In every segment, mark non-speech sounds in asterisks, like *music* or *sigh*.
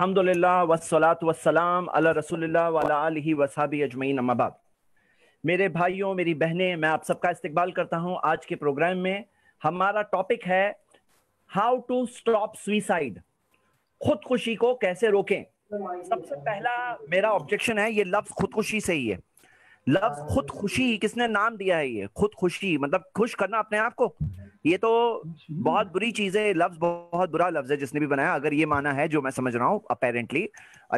अलहमदिल्ला वसलात वसलाम अला रसोल्ला वाला वसाबी अजमैन अम्माबाद मेरे भाइयों मेरी बहनें मैं आप सबका इस्तकबाल करता हूं आज के प्रोग्राम में हमारा टॉपिक है हाउ टू स्टॉप सुइसाइड खुदकुशी को कैसे रोकें सबसे पहला मेरा ऑब्जेक्शन है ये लफ्ज़ खुदकुशी से ही है लफ्ज़ खुदकुशी किसने नाम दिया है ये खुदकुशी मतलब खुश करना अपने आप को ये तो अच्छा। बहुत बुरी चीज है लफ्ज बहुत बुरा लफ्ज है जिसने भी बनाया अगर ये माना है जो मैं समझ रहा हूँ अपेरेंटली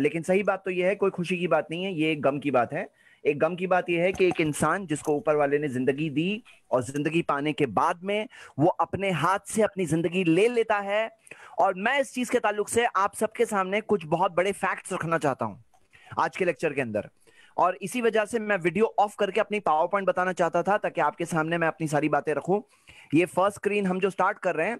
लेकिन सही बात तो ये है कोई खुशी की बात नहीं है ये गम की बात है एक गम की बात यह है कि एक इंसान जिसको ऊपर वाले ने जिंदगी दी और जिंदगी पाने के बाद में वो अपने हाथ से अपनी जिंदगी ले लेता है और मैं इस चीज के ताल्लुक से आप सबके सामने कुछ बहुत बड़े फैक्ट्स रखना चाहता हूं आज के लेक्चर के अंदर और इसी वजह से मैं वीडियो ऑफ करके अपनी पावर पॉइंट बताना चाहता था ताकि आपके सामने मैं अपनी सारी बातें रखूं ये फर्स्ट स्क्रीन हम जो स्टार्ट कर रहे हैं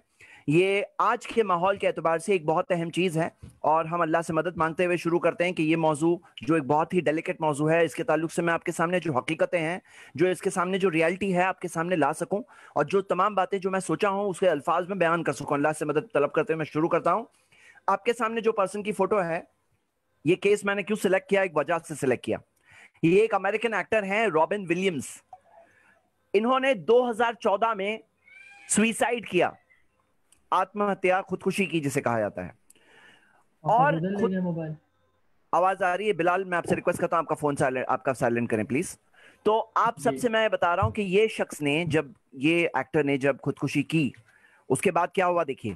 ये आज के माहौल के एतबार से एक बहुत अहम चीज़ है और हम अल्लाह से मदद मांगते हुए शुरू करते हैं कि ये मौजू जो एक बहुत ही डेलिकेट मौजू है इसके ताल्लुक से मैं आपके सामने जो हकीकतें हैं जो इसके सामने जो रियलिटी है आपके सामने ला सकूँ और जो तमाम बातें जो मैं सोचा हूँ उसके अल्फाज में बयान कर सकूँ अल्लाह से मदद तलब करते हुए मैं शुरू करता हूँ आपके सामने जो पर्सन की फ़ोटो है ये केस मैंने क्यों सिलेक्ट किया एक वजह से सिलेक्ट किया ये एक अमेरिकन एक्टर हैं रॉबिन विलियम्स इन्होंने 2014 में सुइसाइड किया आत्महत्या खुदकुशी की जिसे कहा जाता है अच्छा, और खुद आवाज आ रही है बिलाल मैं आपसे रिक्वेस्ट करता हूं आपका फोन साइलेंट आपका साइलेंट करें प्लीज तो आप सबसे मैं बता रहा हूं कि ये शख्स ने जब ये एक्टर ने जब खुदकुशी की उसके बाद क्या हुआ देखिए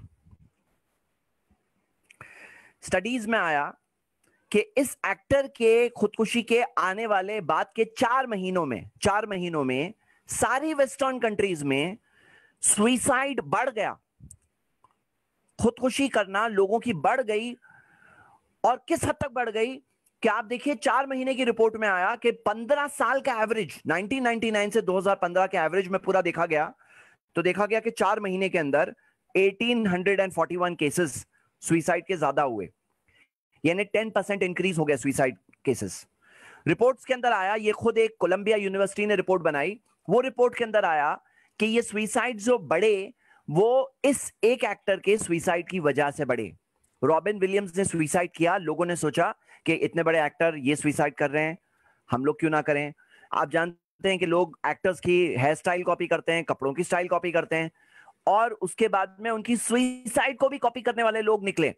स्टडीज में आया कि इस एक्टर के खुदकुशी के आने वाले बाद के चार महीनों में चार महीनों में सारी वेस्टर्न कंट्रीज में सुइसाइड बढ़ गया खुदकुशी करना लोगों की बढ़ गई और किस हद तक बढ़ गई कि आप देखिए चार महीने की रिपोर्ट में आया कि पंद्रह साल का एवरेज 1999 से 2015 के एवरेज में पूरा देखा गया तो देखा गया कि चार महीने के अंदर 1841 केसेस सुइसाइड के ज्यादा हुए यानी टेन परसेंट इंक्रीज हो गया सुइसाइड केसेस रिपोर्ट्स के अंदर आया ये खुद एक कोलंबिया यूनिवर्सिटी ने रिपोर्ट बनाई वो रिपोर्ट के अंदर आया कि ये सुइसाइड जो बढ़े वो इस एक एक्टर के सुइसाइड की वजह से बढ़े रॉबिन विलियम्स ने सुइसाइड किया लोगों ने सोचा कि इतने बड़े एक्टर ये सुइसाइड कर रहे हैं हम लोग क्यों ना करें आप जानते हैं कि लोग एक्टर्स की हेयर स्टाइल कॉपी करते हैं कपड़ों की स्टाइल कॉपी करते हैं और उसके बाद में उनकी सुइसाइड को भी कॉपी करने वाले लोग निकले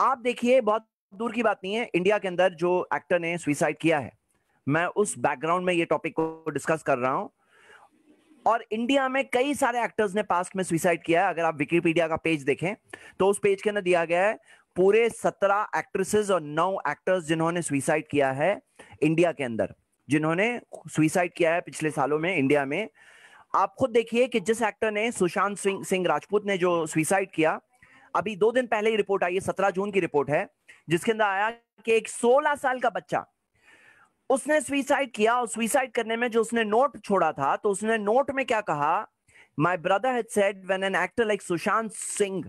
आप देखिए बहुत दूर की बात नहीं है इंडिया के अंदर जो एक्टर ने सुइसाइड किया है मैं उस बैकग्राउंड में ये टॉपिक को डिस्कस कर रहा हूं और इंडिया में कई सारे एक्टर्स ने पास्ट में सुइसाइड किया है अगर आप विकीपीडिया का पेज देखें तो उस पेज के अंदर दिया गया है पूरे सत्रह एक्ट्रेसेस और नौ एक्टर्स जिन्होंने सुइसाइड किया है इंडिया के अंदर जिन्होंने सुइसाइड किया है पिछले सालों में इंडिया में आप खुद देखिए कि जिस एक्टर ने सुशांत सिंह सिंह राजपूत ने जो सुइसाइड किया अभी दो दिन पहले ही रिपोर्ट आई है सत्रह जून की रिपोर्ट है जिसके अंदर आया कि एक सोलह साल का बच्चा उसने सुइसाइड किया और सुइसाइड करने में जो उसने नोट छोड़ा था तो उसने नोट में क्या कहा my brother had said when an actor like Sushant Singh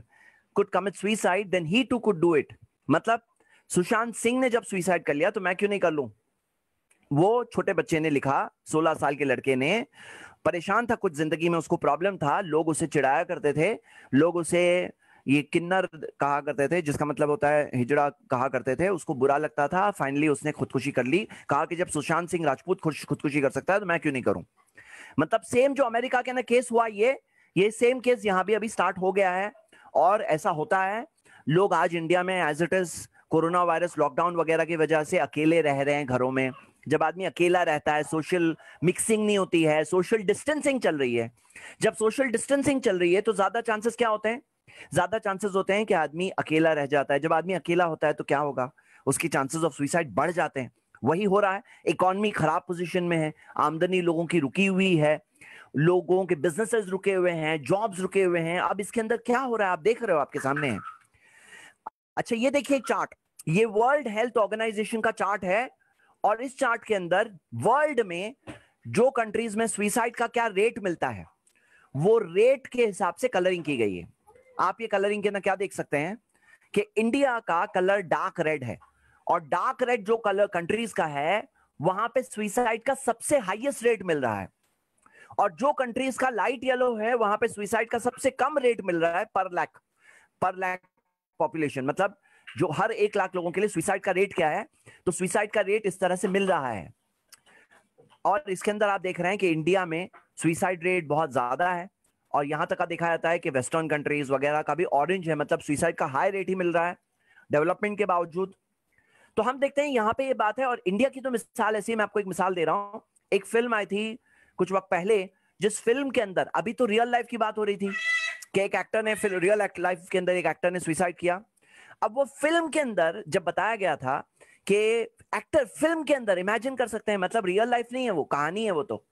could commit suicide then he too could do it मतलब सुशांत सिंह ने जब सुइसाइड कर लिया तो मैं क्यों नहीं कर लू वो छोटे बच्चे ने लिखा 16 साल के लड़के ने परेशान था कुछ जिंदगी में उसको प्रॉब्लम था लोग उसे चिढ़ाया करते थे लोग उसे ये किन्नर कहा करते थे जिसका मतलब होता है हिजड़ा कहा करते थे उसको बुरा लगता था फाइनली उसने खुदकुशी कर ली कहा कि जब सुशांत सिंह राजपूत खुदकुशी कर सकता है तो मैं क्यों नहीं करूं मतलब सेम जो अमेरिका के ना केस हुआ ये ये सेम केस यहाँ भी अभी स्टार्ट हो गया है और ऐसा होता है लोग आज इंडिया में as it is corona virus lockdown वगैरह की वजह से अकेले रह रहे हैं घरों में जब आदमी अकेला रहता है सोशल मिक्सिंग नहीं होती है सोशल डिस्टेंसिंग चल रही है जब सोशल डिस्टेंसिंग चल रही है तो ज्यादा चांसेस क्या होते हैं ज्यादा चांसेस होते हैं कि आदमी अकेला रह जाता है जब आदमी अकेला होता है तो क्या होगा उसकी चांसेस ऑफ सुइसाइड बढ़ जाते हैं वही हो रहा है इकोनॉमी खराब पोजिशन में है आमदनी लोगों की रुकी हुई है लोगों के बिजनेसेस रुके हुए हैं जॉब्स रुके हुए हैं अब इसके अंदर क्या हो रहा है आप देख रहे हो आपके सामने है अच्छा ये देखिए चार्ट ये वर्ल्ड हेल्थ ऑर्गेनाइजेशन का चार्ट है और इस चार्ट के अंदर वर्ल्ड में जो कंट्रीज में सुइसाइड का क्या रेट मिलता है वो रेट के हिसाब से कलरिंग की गई है आप ये कलरिंग के अंदर क्या देख सकते हैं कि इंडिया का कलर डार्क रेड है और डार्क रेड जो कलर कंट्रीज का है वहां पे सुइसाइड का सबसे हाईएस्ट रेट मिल रहा है और जो कंट्रीज का लाइट येलो है वहां पे सुइसाइड का सबसे कम रेट मिल रहा है पर लैक पर लैक पॉपुलेशन मतलब जो हर एक लाख लोगों के लिए सुइसाइड का रेट क्या है तो सुइसाइड का रेट इस तरह से मिल रहा है और इसके अंदर आप देख रहे हैं कि इंडिया में सुइसाइड रेट बहुत ज्यादा है और यहाँ तक का देखा जाता है कि वेस्टर्न कंट्रीज वगैरह का भी ऑरेंज है मतलब सुइसाइड का हाई रेट ही मिल रहा है डेवलपमेंट के बावजूद तो हम देखते हैं यहाँ पे ये बात है और इंडिया की तो मिसाल ऐसी मैं आपको एक मिसाल दे रहा हूँ एक फिल्म आई थी कुछ वक्त पहले जिस फिल्म के अंदर अभी तो रियल लाइफ की बात हो रही थी कि एक एक्टर ने फिल्म रियल लाइफ के अंदर एक एक्टर ने सुइसाइड किया अब वो फिल्म के अंदर जब बताया गया था कि एक्टर फिल्म के अंदर इमेजिन कर सकते हैं मतलब रियल लाइफ नहीं है वो कहानी है वो तो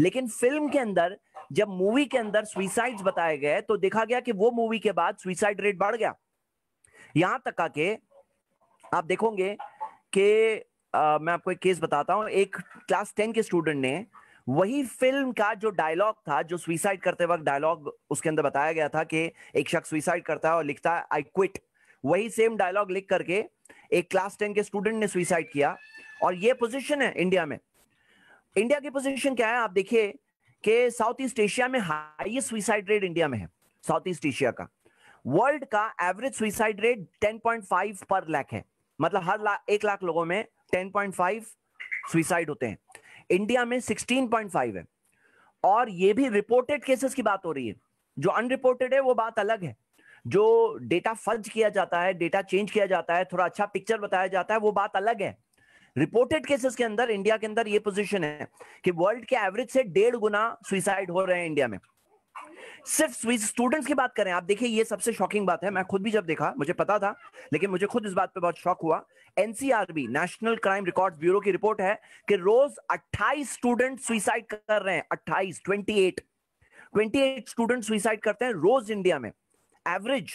लेकिन फिल्म के अंदर जब मूवी के अंदर सुइसाइड्स बताए गए तो देखा गया कि वो मूवी के बाद सुइसाइड रेट बढ़ गया यहां तक आके आप देखोगे कि मैं आपको एक केस बताता हूं एक क्लास टेन के स्टूडेंट ने वही फिल्म का जो डायलॉग था जो सुइसाइड करते वक्त डायलॉग उसके अंदर बताया गया था कि एक शख्स सुइसाइड करता है और लिखता है आई क्विट वही सेम डायलॉग लिख करके एक क्लास टेन के स्टूडेंट ने सुइसाइड किया और ये पोजीशन है इंडिया में इंडिया की पोजीशन क्या है आप देखिए कि साउथ ईस्ट एशिया में हाईएस्ट सुइसाइड रेट इंडिया में है साउथ ईस्ट एशिया का वर्ल्ड का average suicide rate 10.5 per lakh है मतलब हर ला, एक लाख लोगों में 10.5 सुइसाइड होते हैं इंडिया में 16.5 है और ये भी रिपोर्टेड केसेस की बात हो रही है जो अनरिपोर्टेड है वो बात अलग है जो डेटा फर्ज किया जाता है डेटा चेंज किया जाता है थोड़ा अच्छा पिक्चर बताया जाता है वो बात अलग है रिपोर्टेड केसेस के अंदर इंडिया के अंदर ये पोजीशन है कि वर्ल्ड के एवरेज से डेढ़ गुना सुइसाइड हो रहे हैं इंडिया में सिर्फ स्टूडेंट्स की बात करें आप देखिए ये सबसे शॉकिंग बात है मैं खुद भी जब देखा मुझे पता था लेकिन मुझे खुद इस बात पे बहुत शॉक हुआ NCRB National Crime Record Bureau की रिपोर्ट है कि रोज 28 स्टूडेंट सुइसाइड कर रहे हैं 28 28 28 स्टूडेंट सुइसाइड करते हैं रोज इंडिया में एवरेज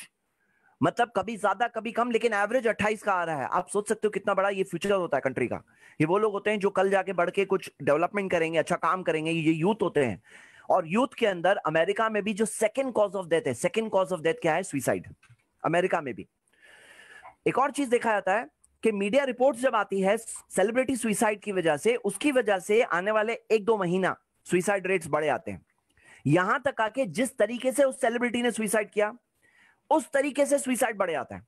मतलब कभी ज्यादा कभी कम लेकिन एवरेज 28 का आ रहा है आप सोच सकते हो कितना बड़ा ये फ्यूचर होता है कंट्री का ये वो लोग होते हैं जो कल जाके बढ़ के कुछ डेवलपमेंट करेंगे अच्छा काम करेंगे ये यूथ होते हैं और यूथ के अंदर अमेरिका में भी जो सेकेंड कॉज ऑफ डेथ है सेकेंड कॉज ऑफ डेथ क्या है सुइसाइड अमेरिका में भी एक और चीज देखा जाता है कि मीडिया रिपोर्ट जब आती है सेलिब्रिटी सुइसाइड की वजह से उसकी वजह से आने वाले एक दो महीना सुइसाइड रेट्स बढ़े आते हैं यहां तक आके जिस तरीके से उस सेलिब्रिटी ने सुइसाइड किया उस तरीके से सुइसाइड बढ़ जाता है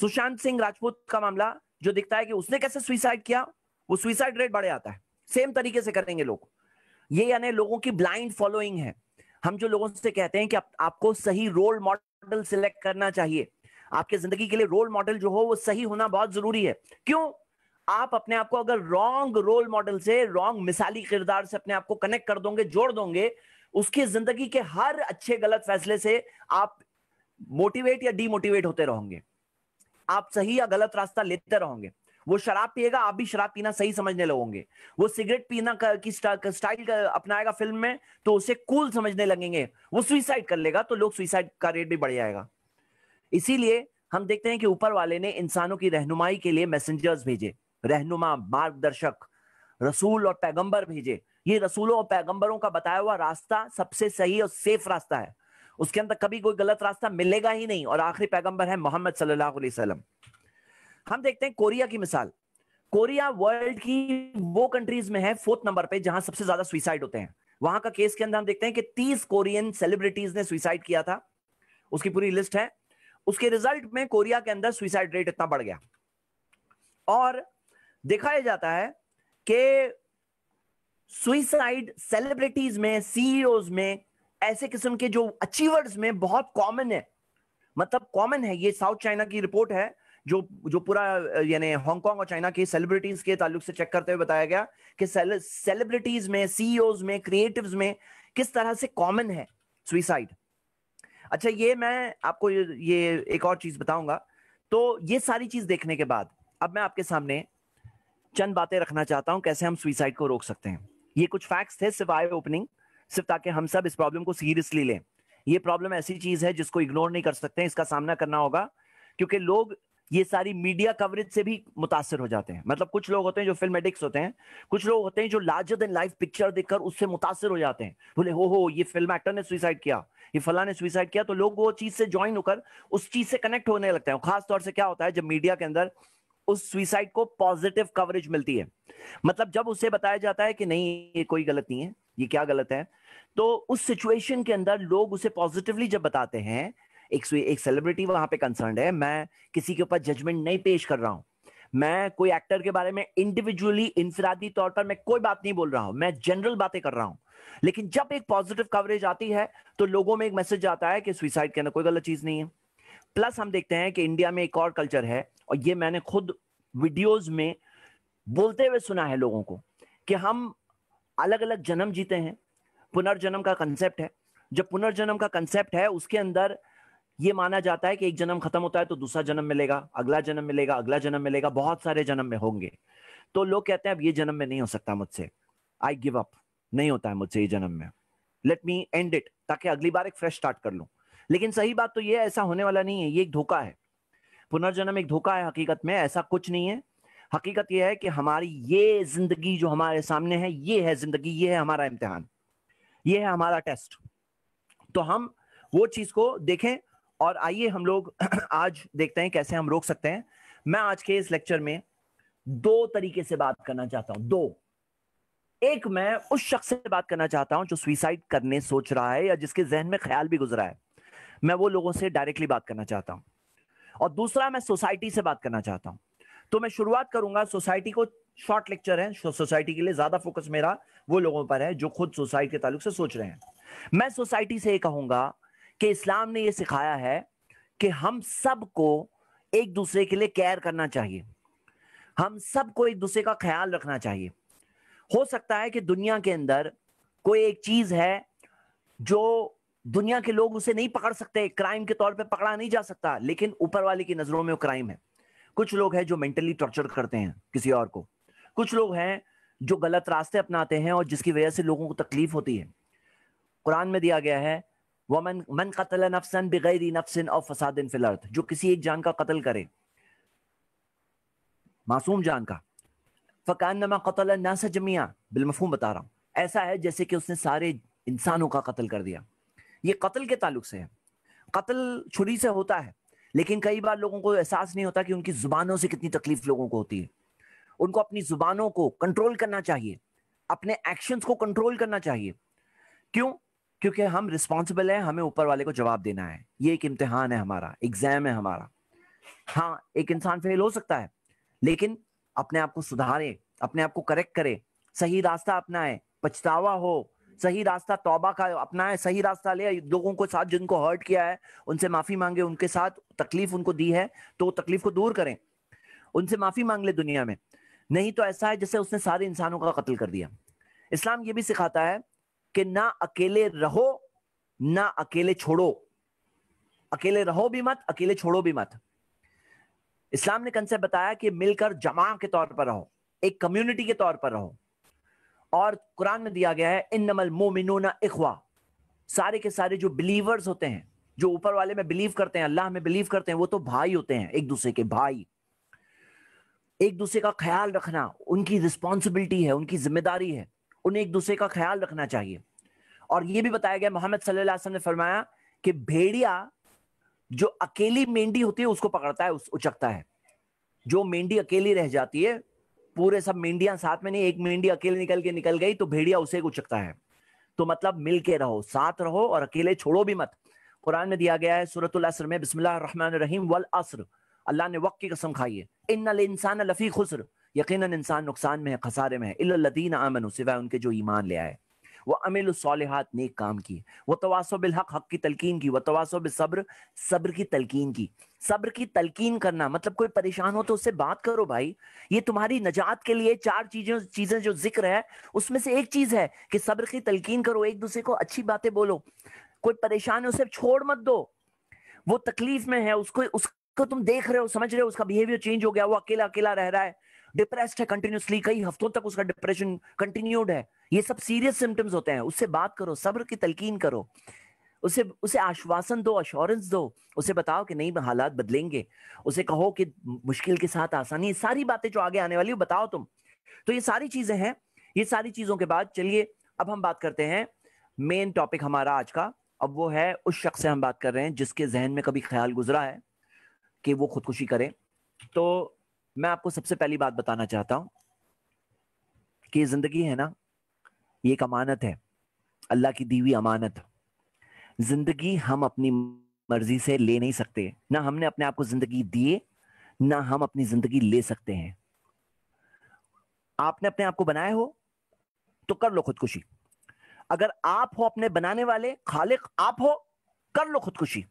सुशांत सिंह राजपूत का मामला जो दिखता है कि उसने कैसे सुइसाइड किया वो सुइसाइड रेट बढ़ जाता है सेम तरीके से करेंगे लोग ये यानी लोगों की ब्लाइंड फॉलोइंग है हम जो लोगों से कहते हैं कि आप, आपको सही रोल मॉडल सिलेक्ट करना चाहिए आपके जिंदगी के लिए रोल मॉडल जो हो वो सही होना बहुत जरूरी है क्यों आप अपने आप को अगर रॉन्ग रोल मॉडल से रॉन्ग मिसाली किरदार से अपने आप को कनेक्ट कर दोगे जोड़ दोगे उसकी जिंदगी के हर अच्छे गलत फैसले से आप मोटिवेट या डीमोटिवेट होते रहोगे आप सही या गलत रास्ता लेते रहोगे वो शराब पिएगा आप भी शराब पीना सही समझने लगोगे वो सिगरेट पीना का, की स्टाइल का अपनाएगा फिल्म में तो उसे कूल समझने लगेंगे वो सुइसाइड कर लेगा तो लोग सुइसाइड का रेट भी बढ़ जाएगा इसीलिए हम देखते हैं कि ऊपर वाले ने इंसानों की रहनुमाई के लिए मैसेंजर्स भेजे रहनुमा मार्गदर्शक रसूल और पैगंबर भेजे ये रसूलों और पैगंबरों का बताया हुआ रास्ता सबसे सही और सेफ रास्ता है उसके अंदर कभी कोई गलत रास्ता मिलेगा ही नहीं और आखिरी पैगंबर है मोहम्मद सल्लल्लाहु अलैहि वसल्लम हम देखते हैं कोरिया की मिसाल कोरिया वर्ल्ड की वो कंट्रीज में है फोर्थ नंबर पे जहां सबसे ज्यादा सुइसाइड होते हैं वहां का केस के अंदर हम देखते हैं कि तीस कोरियन सेलिब्रिटीज ने सुइसाइड किया था उसकी पूरी लिस्ट है उसके रिजल्ट में कोरिया के अंदर सुइसाइड रेट इतना बढ़ गया और देखा जाता है कि सुइसाइड सेलिब्रिटीज में सीईओज में ऐसे किस्म के जो अचीवर्स में बहुत कॉमन है मतलब कॉमन है ये साउथ चाइना की रिपोर्ट है जो जो पूरा यानी हांगकांग और चाइना के सेलिब्रिटीज के ताल्लुक से चेक करते हुए बताया गया कि सेलिब्रिटीज में सीईओ e में क्रिएटिव में किस तरह से कॉमन है सुइसाइड अच्छा ये मैं आपको ये एक और चीज बताऊंगा तो ये सारी चीज देखने के बाद अब मैं आपके सामने चंद बातें रखना चाहता हूं कैसे हम सुइसाइड को रोक सकते हैं ये कुछ फैक्ट्स थे सिर्फ आई ओपनिंग सिर्फ ताकि हम सब इस प्रॉब्लम को सीरियसली लें ये प्रॉब्लम ऐसी चीज है जिसको इग्नोर नहीं कर सकते इसका सामना करना होगा क्योंकि लोग ये सारी मीडिया कवरेज से भी मुतासर हो जाते हैं मतलब कुछ लोग होते हैं जो फिल्म एडिक्स होते हैं कुछ लोग होते हैं जो लार्जर देन लाइफ पिक्चर देखकर उससे मुतासर हो जाते हैं बोले हो हो ये फिल्म एक्टर ने सुइसाइड किया ये फला ने सुसाइड किया तो लोग वो चीज से ज्वाइन होकर उस चीज से कनेक्ट होने लगते हैं खासतौर से क्या होता है जब मीडिया के अंदर उस सुइसाइड को पॉजिटिव कवरेज मिलती है मतलब जब उसे बताया जाता है कि नहीं ये कोई गलत नहीं है ये क्या गलत है तो उस सिचुएशन के अंदर लोग उसे पॉजिटिवली जब बताते हैं एक एक सेलिब्रिटी वहां पे कंसर्न है मैं किसी के ऊपर जजमेंट नहीं पेश कर रहा हूं मैं कोई एक्टर के बारे में इंडिविजुअली इंफरादी तौर पर मैं कोई बात नहीं बोल रहा हूं मैं जनरल बातें कर रहा हूं लेकिन जब एक पॉजिटिव कवरेज आती है तो लोगों में एक मैसेज आता है कि सुइसाइड के अंदर कोई गलत चीज नहीं है प्लस हम देखते हैं कि इंडिया में एक और कल्चर है और ये मैंने खुद वीडियोज में बोलते हुए सुना है लोगों को कि हम अलग अलग जन्म जीते हैं पुनर्जन्म का कंसेप्ट है जब पुनर्जन्म का कंसेप्ट है उसके अंदर ये माना जाता है कि एक जन्म खत्म होता है तो दूसरा जन्म मिलेगा अगला जन्म मिलेगा अगला जन्म मिलेगा बहुत सारे जन्म में होंगे तो लोग कहते हैं अब ये जन्म में नहीं हो सकता मुझसे आई गिव अप नहीं होता है मुझसे ये जन्म में लेट मी एंड इट ताकि अगली बार एक फ्रेश स्टार्ट कर लूँ लेकिन सही बात तो ये ऐसा होने वाला नहीं है ये एक धोखा है पुनर्जन्म एक धोखा है हकीकत में ऐसा कुछ नहीं है हकीकत यह है कि हमारी ये जिंदगी जो हमारे सामने है ये है जिंदगी ये है हमारा इम्तिहान ये है हमारा टेस्ट तो हम वो चीज को देखें और आइए हम लोग *clears throat* आज देखते हैं कैसे हम रोक सकते हैं मैं आज के इस लेक्चर में दो तरीके से बात करना चाहता हूं दो एक मैं उस शख्स से बात करना चाहता हूं जो सुइसाइड करने सोच रहा है या जिसके जहन में ख्याल भी गुजरा है मैं वो लोगों से डायरेक्टली बात करना चाहता हूं और दूसरा मैं सोसाइटी से बात करना चाहता हूं तो मैं शुरुआत करूंगा सोसाइटी को शॉर्ट लेक्चर है सोसाइटी के लिए ज्यादा फोकस मेरा वो लोगों पर है जो खुद सोसाइटी के ताल्लुक से सोच रहे हैं मैं सोसाइटी से ये कहूंगा कि इस्लाम ने ये सिखाया है कि हम सबको एक दूसरे के लिए केयर करना चाहिए हम सबको एक दूसरे का ख्याल रखना चाहिए हो सकता है कि दुनिया के अंदर कोई एक चीज है जो दुनिया के लोग उसे नहीं पकड़ सकते क्राइम के तौर पे पकड़ा नहीं जा सकता लेकिन ऊपर वाले की नजरों में वो क्राइम है कुछ लोग हैं जो मेंटली टॉर्चर करते हैं किसी और को कुछ लोग हैं जो गलत रास्ते अपनाते हैं और जिसकी वजह से लोगों को तकलीफ होती है कुरान में दिया गया है वमन मन कतल नफसन बगैर नफसन और फसादिन फिलर्थ जो किसी एक जान का कत्ल करे मासूम जान का फ़कान नमा कतल नासा जमिया बिलमफूम बता रहा हूँ ऐसा है जैसे कि उसने सारे इंसानों का कत्ल कर दिया ये कत्ल के ताल्लुक से है कत्ल छुरी से होता है लेकिन कई बार लोगों को एहसास नहीं होता कि उनकी जुबानों से कितनी तकलीफ लोगों को होती है उनको अपनी जुबानों को कंट्रोल करना चाहिए अपने एक्शंस को कंट्रोल करना चाहिए क्यों क्योंकि हम रिस्पॉन्सिबल हैं हमें ऊपर वाले को जवाब देना है ये एक इम्तिहान है हमारा एग्जाम है हमारा हाँ एक इंसान फेल हो सकता है लेकिन अपने आप को सुधारे अपने आप को करेक्ट करे सही रास्ता अपनाए पछतावा हो सही रास्ता तौबा का अपनाए सही रास्ता ले लोगों को साथ जिनको हर्ट किया है उनसे माफ़ी मांगे उनके साथ तकलीफ उनको दी है तो वो तकलीफ को दूर करें उनसे माफ़ी मांग ले दुनिया में नहीं तो ऐसा है जैसे उसने सारे इंसानों का कत्ल कर दिया इस्लाम ये भी सिखाता है कि ना अकेले रहो ना अकेले छोड़ो अकेले रहो भी मत अकेले छोड़ो भी मत इस्लाम ने कंसेप्ट बताया कि मिलकर जमा के तौर पर रहो एक कम्युनिटी के तौर पर रहो और कुरान में दिया गया है इन नमल मोमिनोना इखवा सारे के सारे जो बिलीवर्स होते हैं जो ऊपर वाले में बिलीव करते हैं अल्लाह में बिलीव करते हैं वो तो भाई होते हैं एक दूसरे के भाई एक दूसरे का ख्याल रखना उनकी रिस्पॉन्सिबिलिटी है उनकी जिम्मेदारी है उन्हें एक दूसरे का ख्याल रखना चाहिए और ये भी बताया गया मोहम्मद सल्लाम ने फरमाया कि भेड़िया जो अकेली मेंढी होती है उसको पकड़ता है उस उचकता है जो मेंढी अकेली रह जाती है पूरे सब मेंढिया साथ में नहीं एक मेंढी अकेले निकल के निकल गई तो भेड़िया उसे उचकता है तो मतलब मिल के रहो साथ रहो और अकेले छोड़ो भी मत कुरान में दिया गया है सूरतुल असर में बिस्मिल्लाहमान रहीम वल असर अल्लाह ने वक्त की कसम खाई है इन इंसान लफी खुसर यकीन इंसान नुकसान में है खसारे में है इल्लदीन आमन सिवाय उनके जो ईमान ले आए वह अमिल सालिहात नेक काम किए वह तवासो बिल हक हक की तलकीन की वह तवासो बिल सब्र सब्र की तलकीन की सब्र की तलकीन करना मतलब कोई परेशान हो तो उससे बात करो भाई ये तुम्हारी नजात के लिए चार चीजें चीजें जो जिक्र है उसमें से एक चीज है कि सब्र की तलकीन करो एक दूसरे को अच्छी बातें बोलो कोई परेशान है उसे छोड़ मत दो वो तकलीफ में है उसको उसको तुम देख रहे हो समझ रहे हो उसका बिहेवियर चेंज हो गया वो अकेला अकेला रह रहा है डिप्रेस्ड है कंटिन्यूसली कई हफ्तों तक उसका डिप्रेशन कंटिन्यूड है ये सब सीरियस सिम्टम्स होते हैं उससे बात करो सब्र की तलकीन करो उसे उसे आश्वासन दो अश्योरेंस दो उसे बताओ कि नहीं हालात बदलेंगे उसे कहो कि मुश्किल के साथ आसानी सारी बातें जो आगे आने वाली है बताओ तुम तो ये सारी चीजें हैं ये सारी चीजों के बाद चलिए अब हम बात करते हैं मेन टॉपिक हमारा आज का अब वो है उस शख्स से हम बात कर रहे हैं जिसके जहन में कभी ख्याल गुजरा है कि वो खुदकुशी करे तो मैं आपको सबसे पहली बात बताना चाहता हूं कि जिंदगी है ना ये एक अमानत है अल्लाह की दी हुई अमानत जिंदगी हम अपनी मर्जी से ले नहीं सकते ना हमने अपने आप को जिंदगी दिए ना हम अपनी जिंदगी ले सकते हैं आपने अपने आप को बनाया हो तो कर लो खुदकुशी अगर आप हो अपने बनाने वाले खालिक आप हो कर लो खुदकुशी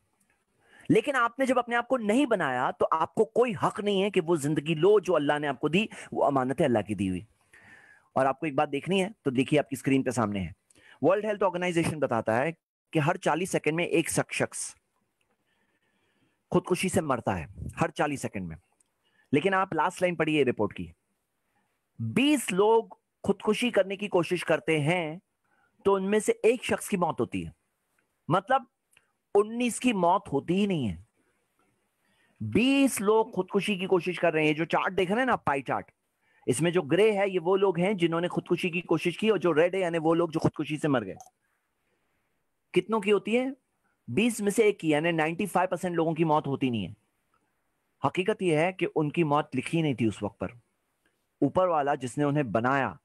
लेकिन आपने जब अपने आप को नहीं बनाया तो आपको कोई हक नहीं है कि वो जिंदगी लो जो अल्लाह ने आपको दी वो अमानत है अल्लाह की दी हुई और आपको एक बात देखनी है तो देखिए आपकी स्क्रीन पे सामने है वर्ल्ड हेल्थ ऑर्गेनाइजेशन बताता है कि हर 40 सेकंड में एक शख्स खुदकुशी से मरता है हर 40 सेकंड में लेकिन आप लास्ट लाइन पढ़िए रिपोर्ट की 20 लोग खुदकुशी करने की कोशिश करते हैं तो उनमें से एक शख्स की मौत होती है मतलब 19 की मौत होती ही नहीं है 20 लोग खुदकुशी की कोशिश कर रहे हैं जो चार्ट देख रहे हैं ना पाई चार्ट इसमें जो ग्रे है ये वो लोग हैं जिन्होंने खुदकुशी की कोशिश की और जो रेड है यानी वो लोग जो खुदकुशी से मर गए कितनों की होती है बीस में से एक की यानी नाइन्टी फाइव परसेंट लोगों की मौत होती नहीं है हकीकत यह है कि उनकी मौत लिखी नहीं थी उस वक्त पर ऊपर वाला जिसने उन्हें बनाया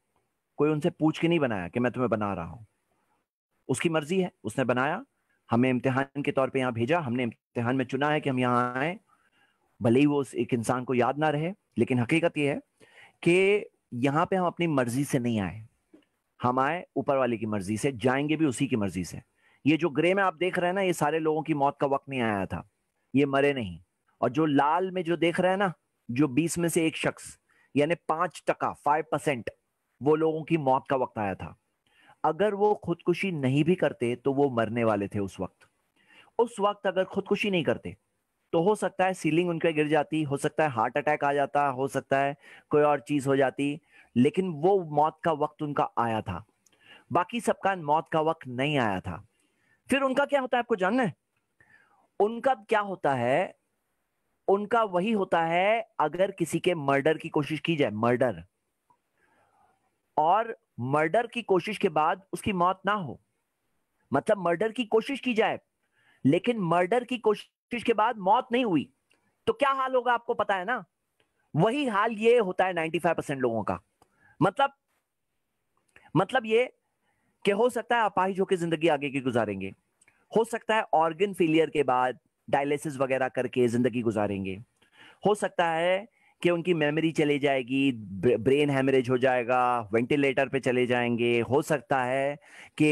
कोई उनसे पूछ के नहीं बनाया कि मैं तुम्हें बना रहा हूं उसकी मर्जी है उसने बनाया हमें इम्तिहान के तौर पे यहाँ भेजा हमने इम्तिहान में चुना है कि हम यहाँ आए भले ही वो उस एक इंसान को याद ना रहे लेकिन हकीकत यह है कि यहाँ पे हम अपनी मर्जी से नहीं आए हम आए ऊपर वाले की मर्जी से जाएंगे भी उसी की मर्जी से ये जो ग्रे में आप देख रहे हैं ना ये सारे लोगों की मौत का वक्त नहीं आया था ये मरे नहीं और जो लाल में जो देख रहे हैं ना जो बीस में से एक शख्स यानी पांच टका फाइव परसेंट वो लोगों की मौत का वक्त आया था अगर वो खुदकुशी नहीं भी करते तो वो मरने वाले थे उस वक्त उस वक्त अगर खुदकुशी नहीं करते तो हो सकता है सीलिंग उनके गिर जाती हो सकता है हार्ट अटैक आ जाता हो सकता है कोई और चीज़ हो जाती लेकिन वो मौत का वक्त उनका आया था बाकी सबका मौत का वक्त नहीं आया था फिर उनका क्या होता है आपको जानना है उनका क्या होता है उनका वही होता है अगर किसी के मर्डर की कोशिश की जाए मर्डर और मर्डर की कोशिश के बाद उसकी मौत ना हो मतलब मर्डर की कोशिश की जाए लेकिन मर्डर की कोशिश के बाद मौत नहीं हुई तो क्या हाल होगा आपको पता है ना वही हाल ये होता है 95 परसेंट लोगों का मतलब मतलब ये कि हो सकता है अपाहिज होकर जिंदगी आगे की गुजारेंगे हो सकता है ऑर्गन फेलियर के बाद डायलिसिस वगैरह करके जिंदगी गुजारेंगे हो सकता है कि उनकी मेमोरी चली जाएगी ब्रेन हेमरेज हो जाएगा वेंटिलेटर पे चले जाएंगे हो सकता है कि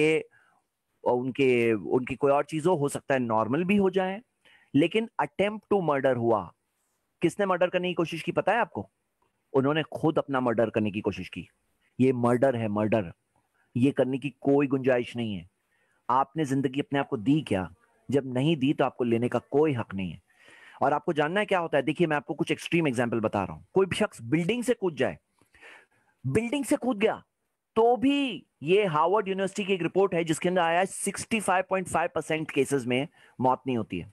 उनके उनकी कोई और चीज़ हो सकता है नॉर्मल भी हो जाए लेकिन अटेम्प्ट टू मर्डर हुआ किसने मर्डर करने की कोशिश की पता है आपको उन्होंने खुद अपना मर्डर करने की कोशिश की ये मर्डर है मर्डर ये करने की कोई गुंजाइश नहीं है आपने जिंदगी अपने आप को दी क्या जब नहीं दी तो आपको लेने का कोई हक नहीं है और आपको जानना है क्या होता है देखिए मैं आपको कुछ एक्सट्रीम एग्जाम्पल बता रहा हूं कोई भी शख्स बिल्डिंग से कूद जाए बिल्डिंग से कूद गया तो भी ये हार्वर्ड यूनिवर्सिटी की एक रिपोर्ट है जिसके अंदर आया है 65.5 परसेंट केसेस में मौत नहीं होती है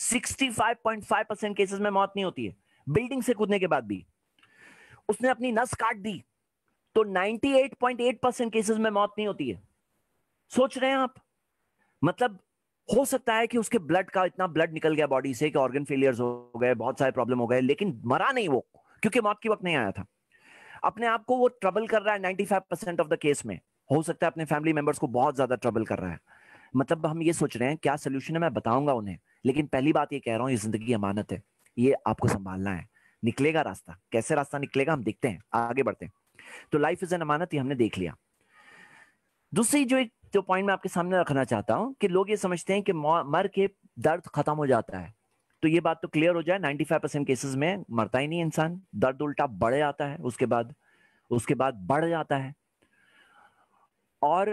65.5 परसेंट केसेस में मौत नहीं होती है बिल्डिंग से कूदने के बाद भी उसने अपनी नस काट दी तो 98.8 परसेंट केसेस में मौत नहीं होती है सोच रहे हैं आप मतलब हो सकता है कि उसके ब्लड का इतना ब्लड निकल गया बॉडी से कि ऑर्गन फेलियर्स हो गए बहुत सारे प्रॉब्लम हो गए लेकिन मरा नहीं वो क्योंकि मौत की वक्त नहीं आया था अपने आप को वो ट्रबल कर रहा है 95 परसेंट ऑफ द केस में हो सकता है अपने फैमिली मेंबर्स को बहुत ज्यादा ट्रबल कर रहा है मतलब हम ये सोच रहे हैं क्या सोल्यूशन है मैं बताऊंगा उन्हें लेकिन पहली बात ये कह रहा हूँ ये जिंदगी अमानत है ये आपको संभालना है निकलेगा रास्ता कैसे रास्ता निकलेगा हम देखते हैं आगे बढ़ते हैं तो लाइफ इज एन अमानत ही हमने देख लिया दूसरी जो एक जो पॉइंट मैं आपके सामने रखना चाहता हूँ कि लोग ये समझते हैं कि मर के दर्द खत्म हो जाता है तो ये बात तो क्लियर हो जाए 95 परसेंट केसेस में मरता ही नहीं इंसान दर्द उल्टा बढ़ जाता है उसके बाद उसके बाद बढ़ जाता है और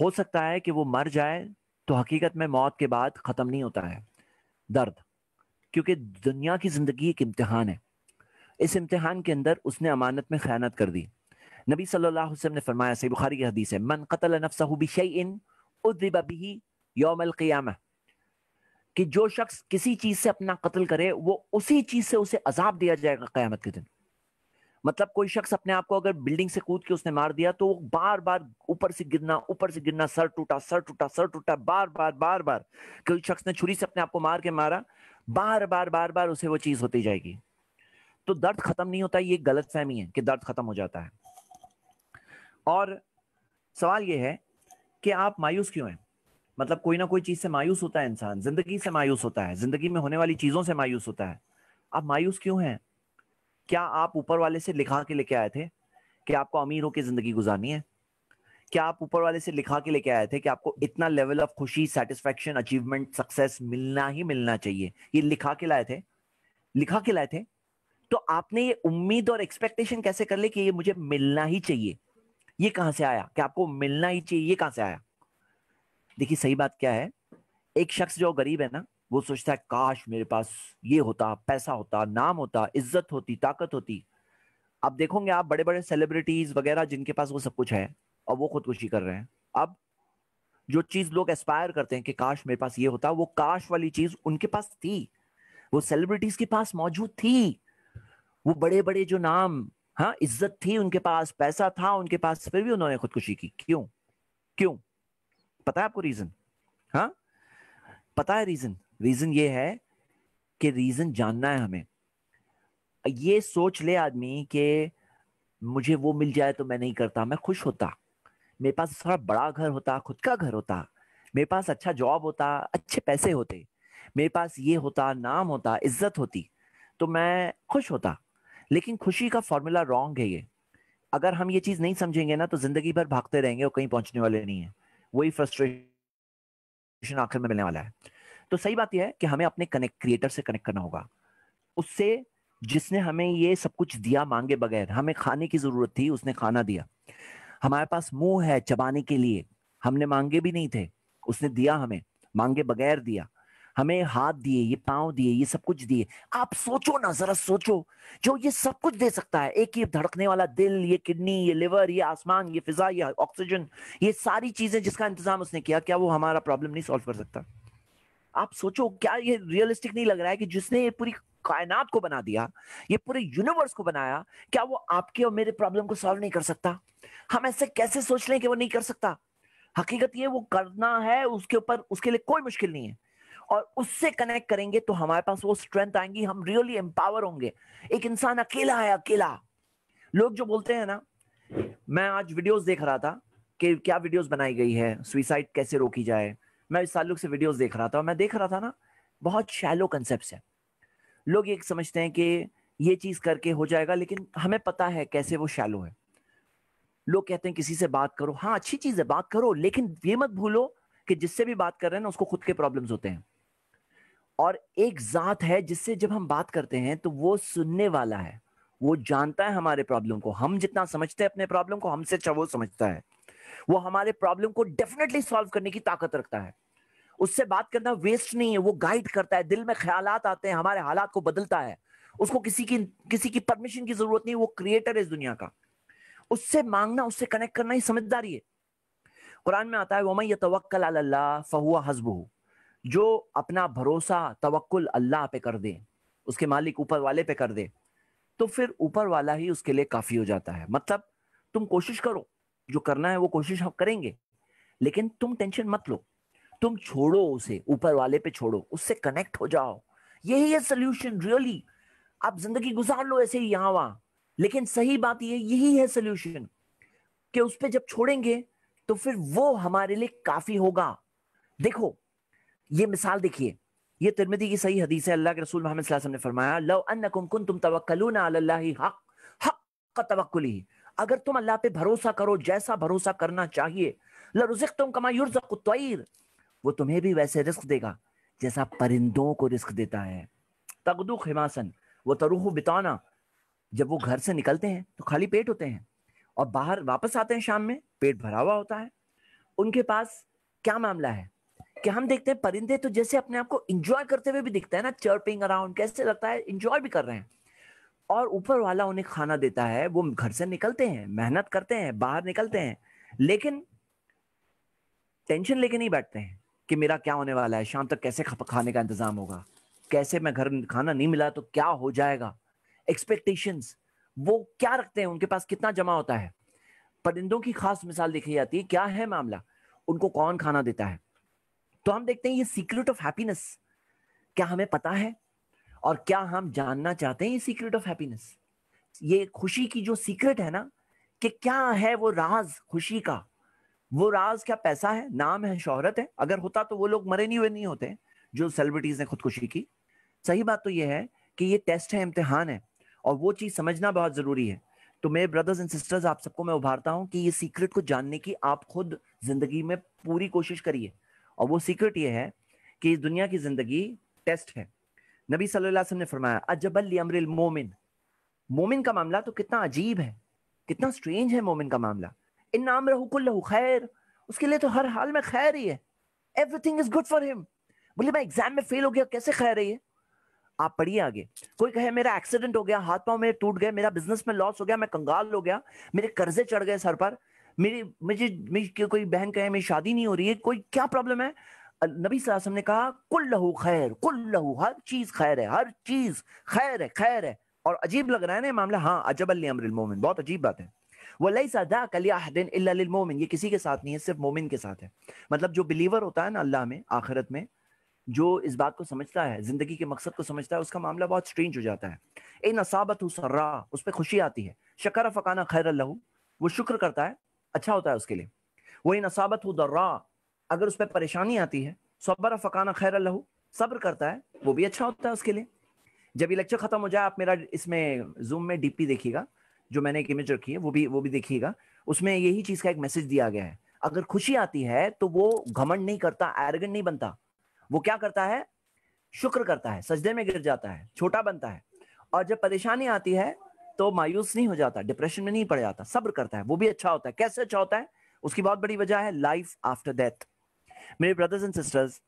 हो सकता है कि वो मर जाए तो हकीकत में मौत के बाद खत्म नहीं होता है दर्द क्योंकि दुनिया की ज़िंदगी एक इम्तिहान है इस इम्तिहान के अंदर उसने अमानत में खयानत कर दी नबी सल्लल्लाहु अलैहि वसल्लम ने फरमाया सही बुखारी की हदीस है मन कतल नफ्सहु बिशैइन उद्रिब बिही यौमल क़ियामह कि जो शख्स किसी चीज़ से अपना कत्ल करे वो उसी चीज़ से उसे अजाब दिया जाएगा क़यामत के दिन मतलब कोई शख्स अपने आप को अगर बिल्डिंग से कूद के उसने मार दिया तो वो बार बार ऊपर से गिरना ऊपर से गिरना सर टूटा सर टूटा सर टूटा बार बार बार बार कोई शख्स ने छुरी से अपने आप को मार के मारा बार बार बार बार उसे वो चीज होती जाएगी तो दर्द खत्म नहीं होता ये गलत फहमी है कि दर्द खत्म हो जाता है और सवाल ये है कि आप मायूस क्यों हैं मतलब कोई ना कोई चीज से मायूस होता है इंसान जिंदगी से मायूस होता है जिंदगी में होने वाली चीजों से मायूस होता है आप मायूस क्यों हैं क्या आप ऊपर वाले से लिखा के लेके आए थे कि आपको अमीर होकर जिंदगी गुजारनी है क्या आप ऊपर वाले से लिखा के लेके आए थे कि आपको इतना लेवल ऑफ खुशी सेटिस्फेक्शन अचीवमेंट सक्सेस मिलना ही मिलना चाहिए ये लिखा के लाए थे लिखा के लाए थे तो आपने ये उम्मीद और एक्सपेक्टेशन कैसे कर ले कि ये मुझे मिलना ही चाहिए ये कहां से आया कि आपको मिलना ही चाहिए ये कहां से आया देखिए सही बात क्या है एक शख्स जो गरीब है ना वो सोचता है काश मेरे पास ये होता पैसा होता नाम होता इज्जत होती ताकत होती अब देखोगे आप बड़े बड़े सेलिब्रिटीज वगैरह जिनके पास वो सब कुछ है और वो खुदकुशी कर रहे हैं अब जो चीज लोग एस्पायर करते हैं कि काश मेरे पास ये होता वो काश वाली चीज उनके पास थी वो सेलिब्रिटीज के पास मौजूद थी वो बड़े बड़े जो नाम हाँ इज्जत थी उनके पास पैसा था उनके पास फिर भी उन्होंने खुदकुशी की क्यों क्यों पता है आपको रीजन हाँ पता है रीजन रीजन ये है कि रीजन जानना है हमें ये सोच ले आदमी कि मुझे वो मिल जाए तो मैं नहीं करता मैं खुश होता मेरे पास थोड़ा बड़ा घर होता खुद का घर होता मेरे पास अच्छा जॉब होता अच्छे पैसे होते मेरे पास ये होता नाम होता इज्जत होती तो मैं खुश होता लेकिन खुशी का फॉर्मूला रॉन्ग है ये अगर हम ये चीज़ नहीं समझेंगे ना तो ज़िंदगी भर भागते रहेंगे और कहीं पहुंचने वाले नहीं है वही फ्रस्ट्रेशन आखिर में मिलने वाला है तो सही बात यह है कि हमें अपने कनेक्ट क्रिएटर से कनेक्ट करना होगा उससे जिसने हमें ये सब कुछ दिया मांगे बगैर हमें खाने की जरूरत थी उसने खाना दिया हमारे पास मुंह है चबाने के लिए हमने मांगे भी नहीं थे उसने दिया हमें मांगे बगैर दिया हमें हाथ दिए ये पांव दिए ये सब कुछ दिए आप सोचो ना जरा सोचो जो ये सब कुछ दे सकता है एक ये धड़कने वाला दिल ये किडनी ये लिवर ये आसमान ये फिजा ये ऑक्सीजन ये सारी चीजें जिसका इंतजाम उसने किया क्या वो हमारा प्रॉब्लम नहीं सॉल्व कर सकता आप सोचो क्या ये रियलिस्टिक नहीं लग रहा है कि जिसने ये पूरी कायनात को बना दिया ये पूरे यूनिवर्स को बनाया क्या वो आपके और मेरे प्रॉब्लम को सॉल्व नहीं कर सकता हम ऐसे कैसे सोच लें कि वो नहीं कर सकता हकीकत ये वो करना है उसके ऊपर उसके लिए कोई मुश्किल नहीं है और उससे कनेक्ट करेंगे तो हमारे पास वो स्ट्रेंथ आएंगी हम रियली एम्पावर होंगे एक इंसान अकेला है अकेला लोग जो बोलते हैं ना मैं आज वीडियोस देख रहा था कि क्या वीडियोस बनाई गई है सुइसाइड कैसे रोकी जाए मैं इस ताल्लुक से वीडियोस देख रहा था और मैं देख रहा था ना बहुत शैलो कंसेप्ट है लोग ये समझते हैं कि ये चीज़ करके हो जाएगा लेकिन हमें पता है कैसे वो शैलो है लोग कहते हैं किसी से बात करो हाँ अच्छी चीज़ है बात करो लेकिन ये मत भूलो कि जिससे भी बात कर रहे हैं ना उसको खुद के प्रॉब्लम्स होते हैं और एक ज़ात है जिससे जब हम बात करते हैं तो वो सुनने वाला है वो जानता है हमारे प्रॉब्लम को हम जितना समझते हैं अपने प्रॉब्लम को हमसे अच्छा वो समझता है वो हमारे प्रॉब्लम को डेफिनेटली सॉल्व करने की ताकत रखता है उससे बात करना वेस्ट नहीं है वो गाइड करता है दिल में ख्याल आते हैं हमारे हालात को बदलता है उसको किसी की किसी की परमिशन की जरूरत नहीं वो क्रिएटर है इस दुनिया का उससे मांगना उससे कनेक्ट करना ही समझदारी है कुरान में आता है वो वमय तवक्ल अल्लाह फहुआ हजबहू जो अपना भरोसा तवक्ल अल्लाह पे कर दे उसके मालिक ऊपर वाले पे कर दे तो फिर ऊपर वाला ही उसके लिए काफ़ी हो जाता है मतलब तुम कोशिश करो जो करना है वो कोशिश हम करेंगे लेकिन तुम टेंशन मत लो तुम छोड़ो उसे ऊपर वाले पे छोड़ो उससे कनेक्ट हो जाओ यही है सोल्यूशन रियली आप जिंदगी गुजार लो ऐसे ही यहां वहां लेकिन सही बात ये यही है सोल्यूशन कि उस पर जब छोड़ेंगे तो फिर वो हमारे लिए काफी होगा देखो ये मिसाल देखिए ये तिरमिदी की सही हदीस है अल्लाह के रसूल मोहम्मद ने फरमाया लव अन्नकुम कुंतुम तवक्कलूना अला अल्लाह हक हक तवक्कुली अगर तुम अल्लाह पे भरोसा करो जैसा भरोसा करना चाहिए तुम वो तुम्हें भी वैसे रिस्क देगा जैसा परिंदों को रिस्क देता है तगदु खिमासन वो तरुह बिताना जब वो घर से निकलते हैं तो खाली पेट होते हैं और बाहर वापस आते हैं शाम में पेट भरा हुआ होता है उनके पास क्या मामला है कि हम देखते हैं परिंदे तो जैसे अपने आप को इंजॉय करते हुए भी दिखता है ना चर्पिंग अराउंड कैसे लगता है इंजॉय भी कर रहे हैं और ऊपर वाला उन्हें खाना देता है वो घर से निकलते हैं मेहनत करते हैं बाहर निकलते हैं लेकिन टेंशन लेके नहीं बैठते हैं कि मेरा क्या होने वाला है शाम तक कैसे खाने का इंतजाम होगा कैसे मैं घर खाना नहीं मिला तो क्या हो जाएगा एक्सपेक्टेशन वो क्या रखते हैं उनके पास कितना जमा होता है परिंदों की खास मिसाल देखी जाती है क्या है मामला उनको कौन खाना देता है तो हम देखते हैं ये सीक्रेट ऑफ हैप्पीनेस क्या हमें पता है और क्या हम जानना चाहते हैं ये सीक्रेट ऑफ हैप्पीनेस ये खुशी की जो सीक्रेट है ना कि क्या है वो राज खुशी का वो राज क्या पैसा है नाम है शोहरत है अगर होता तो वो लोग मरे नहीं हुए नहीं होते जो सेलिब्रिटीज ने खुदकुशी की सही बात तो ये है कि ये टेस्ट है इम्तिहान है और वो चीज़ समझना बहुत ज़रूरी है तो मेरे ब्रदर्स एंड सिस्टर्स आप सबको मैं उभारता हूँ कि ये सीक्रेट को जानने की आप खुद जिंदगी में पूरी कोशिश करिए और वो सीक्रेट ये है कि इस दुनिया की जिंदगी टेस्ट है नबी सल्लल्लाहु वसल्लम ने फरमाया अजबल अमरिल मोमिन मोमिन का मामला तो कितना अजीब है कितना स्ट्रेंज है मोमिन का मामला इन नाम रहू खैर उसके लिए तो हर हाल में खैर ही है everything is good for him बोले मैं एग्जाम में फेल हो गया कैसे खैर रही है आप पढ़िए आगे कोई कहे मेरा एक्सीडेंट हो गया हाथ पांव मेरे टूट गए मेरा बिजनेस में लॉस हो गया मैं कंगाल हो गया मेरे कर्जे चढ़ गए सर पर मेरी मुझे कोई बहन कहे मेरी शादी नहीं हो रही है कोई क्या प्रॉब्लम है नबी वसल्लम ने कहा कुल लहू खैर कुल लहू हर चीज खैर है हर चीज खैर है खैर है और अजीब लग रहा है ना मामला हाँ अजब अलमोमिन बहुत अजीब बात है वलियादिन ये किसी के साथ नहीं है सिर्फ मोमिन के साथ है मतलब जो बिलीवर होता है ना अल्लाह में आखिरत में जो इस बात को समझता है ज़िंदगी के मकसद को समझता है उसका मामला बहुत स्ट्रेंज हो जाता है ए नसाबत सर्रा उस पर खुशी आती है शकर फ़काना खैर अल्लाह वो शुक्र करता है अच्छा होता है उसके लिए वही नसाबत दर्रा अगर उस पर परेशानी आती है सब्र फ़काना खैर अल्लाह सब्र करता है वो भी अच्छा होता है उसके लिए जब ये लेक्चर ख़त्म हो जाए आप मेरा इसमें जूम में डीपी देखिएगा जो मैंने एक इमेज रखी है वो भी वो भी देखिएगा उसमें यही चीज़ का एक मैसेज दिया गया है अगर खुशी आती है तो वो घमंड नहीं करता एरगन नहीं बनता वो क्या करता है शुक्र करता है सजदे में गिर जाता है छोटा बनता है और जब परेशानी आती है तो मायूस नहीं हो जाता डिप्रेशन में नहीं पड़ जाता सब्र करता है वो भी अच्छा होता है कैसे अच्छा होता है उसकी बहुत बड़ी वजह है लाइफ आफ्टर डेथ मेरे ब्रदर्स एंड सिस्टर्स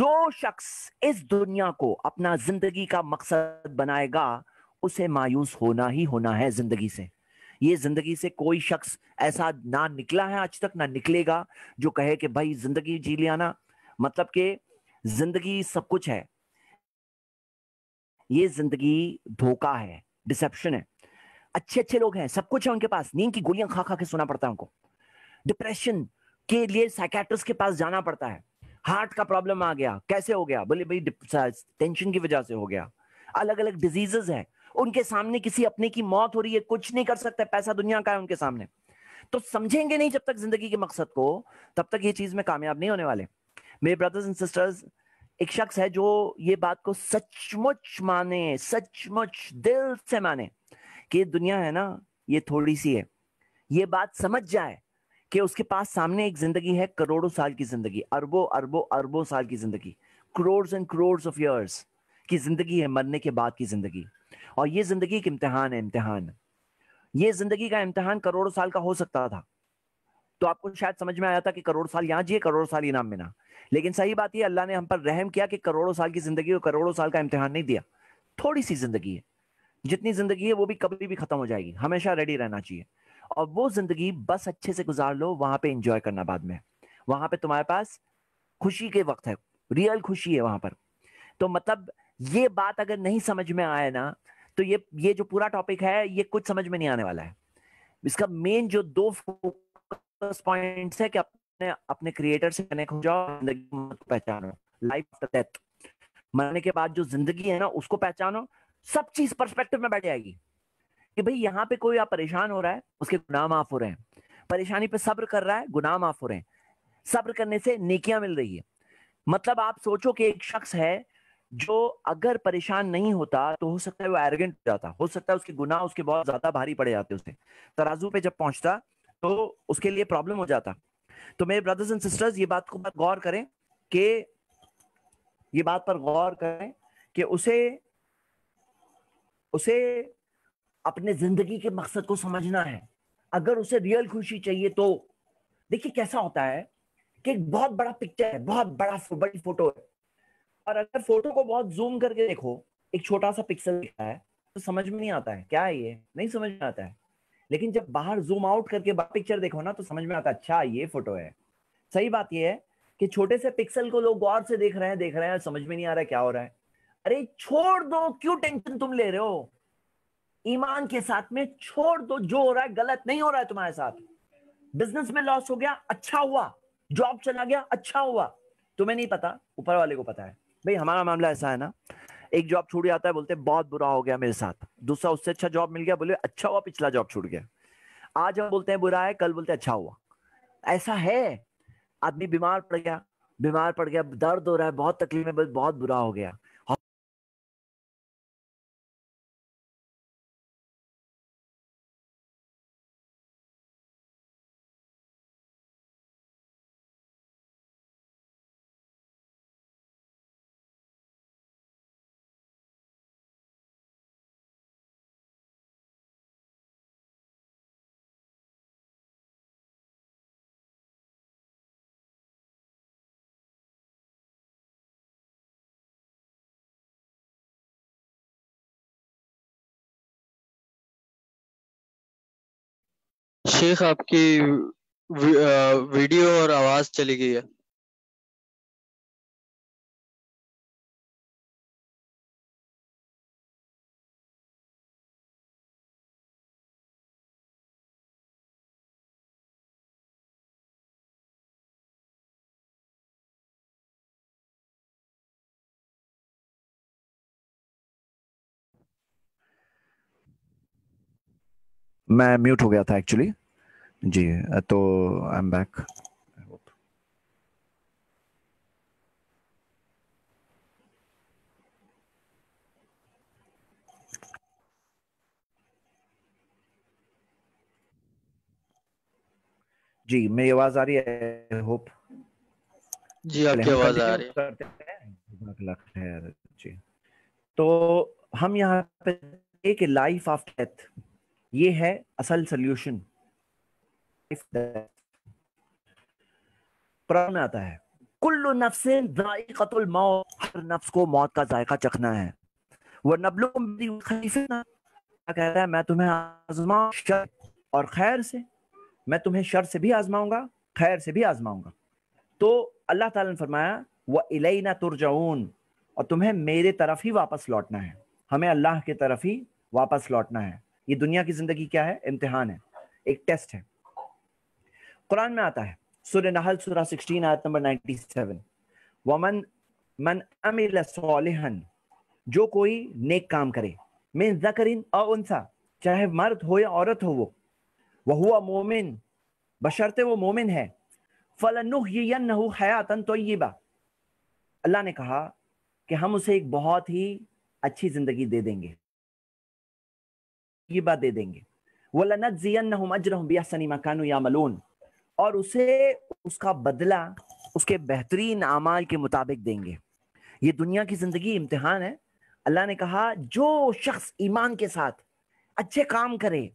जो शख्स इस दुनिया को अपना जिंदगी का मकसद बनाएगा उसे मायूस होना ही होना है जिंदगी से ये जिंदगी से कोई शख्स ऐसा ना निकला है आज तक ना निकलेगा जो कहे कि भाई जिंदगी जी लिया ना मतलब के जिंदगी सब कुछ है ये जिंदगी धोखा है डिसेप्शन है अच्छे अच्छे लोग हैं सब कुछ है उनके पास नींद की गोलियां खा खा के सुना पड़ता है उनको डिप्रेशन के लिए साइकेट्रिस्ट के पास जाना पड़ता है हार्ट का प्रॉब्लम आ गया कैसे हो गया बोले भाई टेंशन की वजह से हो गया अलग अलग डिजीजेस हैं उनके सामने किसी अपने की मौत हो रही है कुछ नहीं कर सकता पैसा दुनिया का है उनके सामने तो समझेंगे नहीं जब तक जिंदगी के मकसद को तब तक ये चीज में कामयाब नहीं होने वाले मेरे ब्रदर्स एंड सिस्टर्स एक शख्स है जो ये बात को सचमुच माने सचमुच दिल से माने कि दुनिया है ना ये थोड़ी सी है ये बात समझ जाए कि उसके पास सामने एक जिंदगी है करोड़ों साल की जिंदगी अरबों अरबों अरबों साल की जिंदगी crore and crore of years की जिंदगी है मरने के बाद की जिंदगी और ये जिंदगी एक इम्तहान है इम्तहान ये जिंदगी का इम्तहान करोड़ों साल का हो सकता था तो आपको शायद समझ में आया था कि करोड़ साल यहाँ जिए करोड़ों साल इनाम में ना लेकिन सही बात यह अल्लाह ने हम पर रहम किया कि करोड़ों साल की जिंदगी और करोड़ों साल का इम्तहान नहीं दिया थोड़ी सी जिंदगी है जितनी जिंदगी है वो भी कभी भी खत्म हो जाएगी हमेशा रेडी रहना चाहिए और वो जिंदगी बस अच्छे से गुजार लो वहां पे इंजॉय करना बाद में वहां पे तुम्हारे पास खुशी के वक्त है रियल खुशी है वहां पर तो मतलब ये बात अगर नहीं समझ में आए ना तो ये ये जो पूरा टॉपिक है ये कुछ समझ में नहीं आने वाला है इसका मेन जो दो फोकस पॉइंट्स है कि अपने अपने क्रिएटर से कनेक्ट हो जाओ जिंदगी पहचानो लाइफ आफ्टर डेथ मरने के बाद जो जिंदगी है ना उसको पहचानो सब चीज परस्पेक्टिव में बैठ जाएगी कि भाई यहाँ पे कोई आप परेशान हो रहा है उसके गुनाह माफ हो रहे हैं परेशानी पे सब्र कर रहा है गुनाह माफ हो रहे हैं सब्र करने से नेकियां मिल रही है मतलब आप सोचो कि एक शख्स है जो अगर परेशान नहीं होता तो हो सकता है वो एरोगेंट हो जाता हो सकता है उसके गुनाह उसके बहुत ज्यादा भारी पड़े जाते उसे तराजू पे जब पहुंचता तो उसके लिए प्रॉब्लम हो जाता तो मेरे ब्रदर्स एंड सिस्टर्स ये बात को बात गौर करें कि ये बात पर गौर करें कि उसे उसे अपने जिंदगी के मकसद को समझना है अगर उसे रियल खुशी चाहिए तो देखिए कैसा होता है कि एक बहुत बड़ा पिक्चर है बहुत बड़ा बड़ी फोटो है और अगर फोटो को बहुत जूम करके देखो एक छोटा सा पिक्सल दिखता है तो समझ में नहीं आता है क्या है ये नहीं समझ में आता है लेकिन जब बाहर जूम आउट करके पिक्चर देखो ना तो समझ में आता है अच्छा ये फोटो है सही बात यह है कि छोटे से पिक्सल को लोग गौर से देख रहे हैं देख रहे हैं समझ में नहीं आ रहा है क्या हो रहा है अरे छोड़ दो क्यों टेंशन तुम ले रहे हो ईमान के साथ में छोड़ दो जो हो रहा है गलत नहीं हो रहा है तुम्हारे साथ बिजनेस में लॉस हो गया अच्छा हुआ जॉब चला गया अच्छा हुआ तुम्हें नहीं पता ऊपर वाले को पता है भाई हमारा मामला ऐसा है ना एक जॉब छूट जाता है बोलते बहुत बुरा हो गया मेरे साथ दूसरा उससे अच्छा जॉब मिल गया बोले अच्छा हुआ पिछला जॉब छूट गया आज हम बोलते हैं बुरा है कल बोलते अच्छा हुआ ऐसा है आदमी बीमार पड़ गया बीमार पड़ गया दर्द हो रहा है बहुत तकलीफ में बहुत बुरा हो गया शेख आपकी वीडियो और आवाज चली गई है मैं म्यूट हो गया था एक्चुअली जी तो आई एम बैक जी मेरी आवाज आ रही है होप जी आपकी आवाज आ रही है जी तो हम यहाँ पे एक लाइफ ऑफ डेथ ये है असल सोल्यूशन that. में आता है कुल्लु नफ्सिन जायकतुल मौत हर नफ्स को मौत का जायका चखना है वह नबलुम कह रहा है मैं तुम्हें आजमा शर और खैर से मैं तुम्हें शर से भी आजमाऊंगा खैर से भी आजमाऊंगा तो अल्लाह ताला ने फरमाया वह इलेना तुरजाउन और तुम्हें मेरे तरफ ही वापस लौटना है हमें अल्लाह के तरफ ही वापस लौटना है ये दुनिया की ज़िंदगी क्या है इम्तिहान है एक टेस्ट है कुरान में आता है सुर नहल सुरा 16 आयत नंबर 97 वमन मन अमिल सोलहन जो कोई नेक काम करे मिन जकरिन और उनसा चाहे मर्द हो या औरत हो वो वह हुआ मोमिन बशर्ते वो मोमिन है फलनुहयन्नहु हयातन तय्यबा अल्लाह ने कहा कि हम उसे एक बहुत ही अच्छी जिंदगी दे देंगे ये बात दे देंगे वलनजियन्नहुम अजरहुम बिअहसनि मा कानू यामलून और उसे उसका बदला उसके बेहतरीन अमाल के मुताबिक देंगे ये दुनिया की ज़िंदगी इम्तहान है अल्लाह ने कहा जो शख्स ईमान के साथ अच्छे काम करे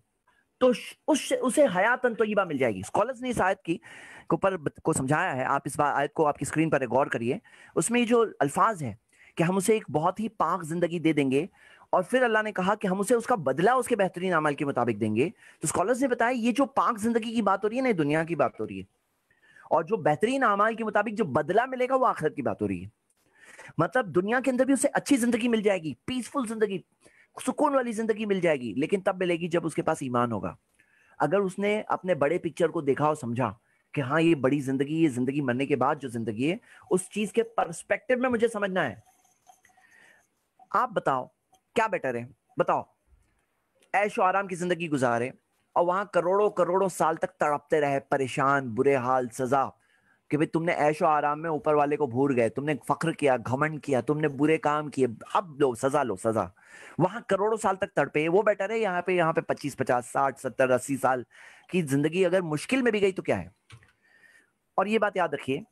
तो उस उसे हयातन तयबा मिल जाएगी स्कॉलर्स ने इस आयत की को पर को समझाया है आप इस बार आयत को आपकी स्क्रीन पर गौर करिए उसमें जो अल्फाज है कि हम उसे एक बहुत ही पाक ज़िंदगी दे देंगे और फिर अल्लाह ने कहा कि हम उसे उसका बदला उसके बेहतरीन अमल के मुताबिक देंगे तो स्कॉलर्स ने बताया ये जो पाक जिंदगी की बात हो रही है ना दुनिया की बात हो रही है और जो बेहतरीन अमाल के मुताबिक जो बदला मिलेगा वो आखिरत की बात हो रही है मतलब दुनिया के अंदर भी उसे अच्छी जिंदगी मिल जाएगी पीसफुल जिंदगी सुकून वाली जिंदगी मिल जाएगी लेकिन तब मिलेगी जब उसके पास ईमान होगा अगर उसने अपने बड़े पिक्चर को देखा और समझा कि हाँ ये बड़ी जिंदगी ये जिंदगी मरने के बाद जो जिंदगी है उस चीज के परस्पेक्टिव में मुझे समझना है आप बताओ क्या बेटर है बताओ ऐशो आराम की जिंदगी गुजारे और वहां करोड़ों करोड़ों साल तक तड़पते रहे परेशान बुरे हाल सजा कि भाई तुमने ऐशो आराम में ऊपर वाले को भूल गए तुमने फख्र किया घमंड किया तुमने बुरे काम किए अब लो सजा लो सजा वहां करोड़ों साल तक तड़पे वो बेटर है यहाँ पे यहाँ पे पच्चीस पचास साठ सत्तर अस्सी साल की जिंदगी अगर मुश्किल में भी गई तो क्या है और ये बात याद रखिए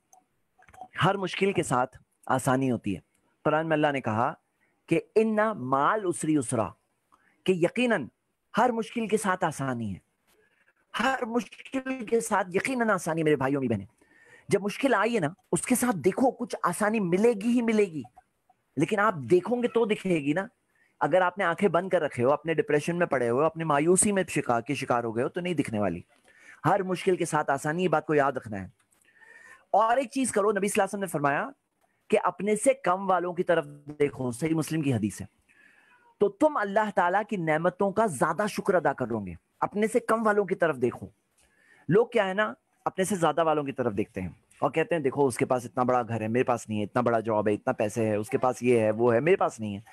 हर मुश्किल के साथ आसानी होती है कुरान में अल्लाह ने कहा कि इन्ना माल उसरी उसरा कि यकीनन हर मुश्किल के साथ आसानी है हर मुश्किल के साथ यकीनन आसानी मेरे भाइयों में बहने जब मुश्किल आई है ना उसके साथ देखो कुछ आसानी मिलेगी ही मिलेगी लेकिन आप देखोगे तो दिखेगी ना अगर आपने आंखें बंद कर रखे हो अपने डिप्रेशन में पड़े हो अपने मायूसी में शिकार के शिकार हो गए हो तो नहीं दिखने वाली हर मुश्किल के साथ आसानी ये बात को याद रखना है और एक चीज करो नबी वसल्लम ने फरमाया कि अपने से कम वालों की तरफ देखो सही मुस्लिम की हदीस है तो तुम अल्लाह ताला की नेमतों का ज्यादा शुक्र अदा करोगे अपने से कम वालों की तरफ देखो लोग क्या है ना अपने से ज्यादा वालों की तरफ देखते हैं और कहते हैं देखो उसके पास इतना बड़ा घर है मेरे पास नहीं है इतना बड़ा जॉब है इतना पैसे है उसके पास ये है वो है मेरे पास नहीं है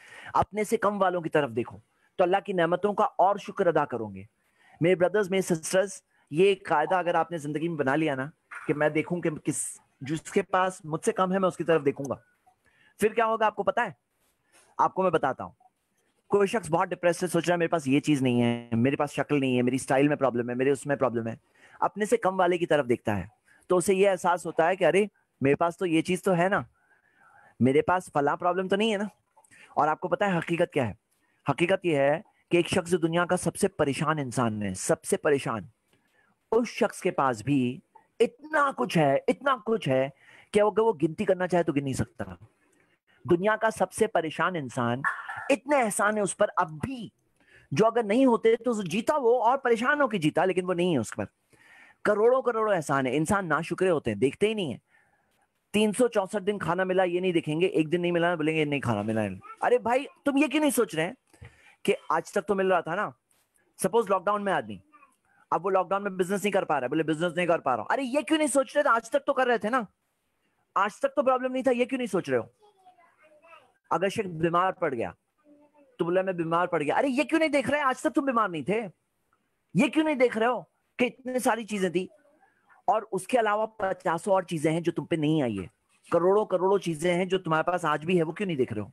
अपने से कम वालों की तरफ देखो तो अल्लाह की नेमतों का और शुक्र अदा करोगे मेरे ब्रदर्स मेरे सिस्टर्स ये कायदा अगर आपने ज़िंदगी में बना लिया ना कि मैं देखूं कि किस जिसके पास मुझसे कम है मैं उसकी तरफ देखूंगा फिर क्या होगा आपको पता है आपको मैं बताता हूं कोई शख्स बहुत डिप्रेस है सोच रहा है मेरे पास ये चीज नहीं है मेरे पास शक्ल नहीं है मेरी स्टाइल में प्रॉब्लम है मेरे उसमें प्रॉब्लम है अपने से कम वाले की तरफ देखता है तो उसे ये एहसास होता है कि अरे मेरे पास तो ये चीज तो है ना मेरे पास फला प्रॉब्लम तो नहीं है ना और आपको पता है हकीकत क्या है हकीकत यह है कि एक शख्स दुनिया का सबसे परेशान इंसान है सबसे परेशान उस शख्स के पास भी इतना कुछ है इतना कुछ है कि अगर वो गिनती करना चाहे तो गिन नहीं सकता दुनिया का सबसे परेशान इंसान इतने एहसान है उस पर अब भी जो अगर नहीं होते तो जीता वो और परेशान होकर जीता लेकिन वो नहीं है उस पर करोड़ों करोड़ों एहसान है इंसान ना शुक्रे होते हैं देखते ही नहीं है तीन सौ चौसठ दिन खाना मिला ये नहीं देखेंगे एक दिन नहीं मिला बोलेंगे नहीं खाना मिला अरे भाई तुम ये क्यों नहीं सोच रहे हैं कि आज तक तो मिल रहा था ना सपोज लॉकडाउन में आदमी अब वो लॉकडाउन में बिजनेस नहीं कर पा रहा बोले बिजनेस नहीं कर पा रहा हूँ अरे ये क्यों नहीं सोच रहे थे आज तक तो कर रहे थे ना आज तक तो प्रॉब्लम नहीं था ये क्यों नहीं सोच रहे हो अगर शेख बीमार पड़ गया तो बोले मैं बीमार पड़ गया अरे ये क्यों नहीं देख रहे आज तक तुम बीमार नहीं थे ये क्यों नहीं देख रहे हो कि इतनी सारी चीजें थी और उसके अलावा पचासों और चीजें हैं जो तुम पे नहीं आई है करोड़ों करोड़ों चीजें हैं जो तुम्हारे पास आज भी है वो क्यों नहीं देख रहे हो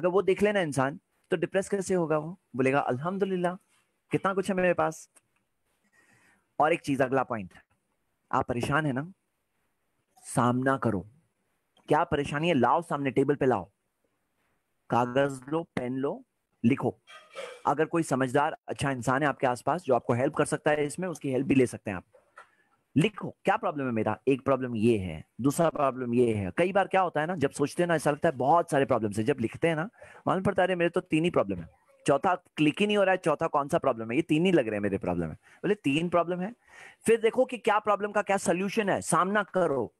अगर वो देख लेना इंसान तो डिप्रेस कैसे होगा वो बोलेगा अल्हम्दुलिल्लाह कितना कुछ है मेरे पास और एक चीज अगला पॉइंट आप परेशान है ना सामना करो क्या परेशानी है लाओ सामने टेबल पे लाओ कागज लो पेन लो लिखो अगर कोई समझदार अच्छा इंसान है आपके आसपास जो आपको हेल्प कर सकता है इसमें उसकी हेल्प भी ले सकते हैं आप लिखो क्या प्रॉब्लम है मेरा एक प्रॉब्लम ये है दूसरा प्रॉब्लम ये है कई बार क्या होता है ना जब सोचते हैं ना ऐसा लगता है बहुत सारे प्रॉब्लम है जब लिखते हैं ना मालूम पड़ता है मेरे तो तीन ही प्रॉब्लम है चौथा क्लिक ही नहीं हो रहा है चौथा कौन सा प्रॉब्लम है ये तीन ही लग रहे हैं मेरे प्रॉब्लम है बोले तीन प्रॉब्लम है फिर देखो कि क्या प्रॉब्लम का क्या सोल्यूशन है सामना करो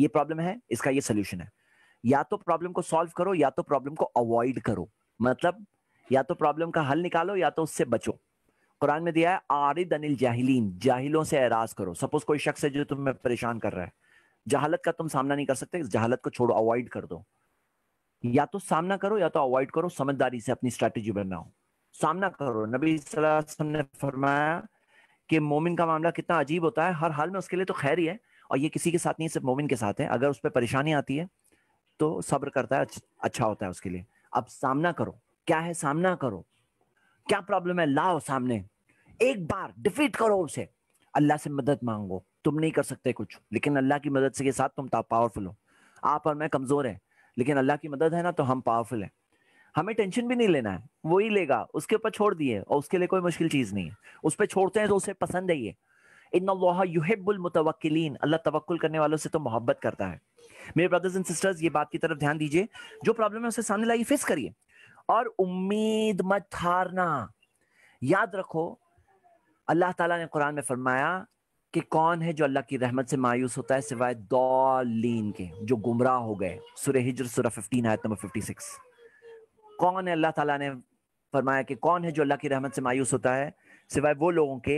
ये प्रॉब्लम है इसका ये सोल्यूशन है या तो प्रॉब्लम को सॉल्व करो या तो प्रॉब्लम को अवॉइड करो मतलब या तो प्रॉब्लम का हल निकालो या तो उससे बचो कुरान में दिया है आरिद अनिल जाहिलीन जाहिलों से एराज करो सपोज कोई शख्स है जो तुम्हें परेशान कर रहा है जहालत का तुम सामना नहीं कर सकते जहालत को छोड़ो अवॉइड कर दो या तो सामना करो या तो अवॉइड करो समझदारी से अपनी स्ट्रेटेजी बनाओ सामना करो नबी ने फरमाया कि मोमिन का मामला कितना अजीब होता है हर हाल में उसके लिए तो खैर ही है और ये किसी के साथ नहीं सिर्फ मोमिन के साथ है अगर उस पर परेशानी आती है तो सब्र करता है अच्छा, अच्छा होता है उसके लिए अब सामना करो क्या है सामना करो क्या प्रॉब्लम है लाओ सामने एक बार डिफीट करो उसे अल्लाह से मदद मांगो तुम नहीं कर सकते कुछ लेकिन अल्लाह की मदद से के साथ तुम पावरफुल हो आप और मैं कमजोर है लेकिन अल्लाह की मदद है ना तो हम पावरफुल हैं हमें टेंशन भी नहीं लेना है वो ही लेगा उसके ऊपर छोड़ दिए और उसके लिए कोई मुश्किल चीज नहीं है उस पर छोड़ते हैं तो उसे पसंद है ये अल्लाह तवक्कुल करने वालों से तो मोहब्बत करता है मेरे ब्रदर्स एंड सिस्टर्स ये बात की तरफ ध्यान दीजिए जो प्रॉब्लम है उसे सामने लाइए फेस करिए और उम्मीद मत हारना याद रखो अल्लाह ताला ने कुरान में फरमाया कि कौन है जो अल्लाह की रहमत से मायूस होता है सिवाय दौलीन के जो गुमराह हो गए सुरह हिजर सुरह 15 आयत नंबर 56 कौन है अल्लाह ताला ने फरमाया कि कौन है जो अल्लाह की रहमत से मायूस होता है सिवाय वो लोगों के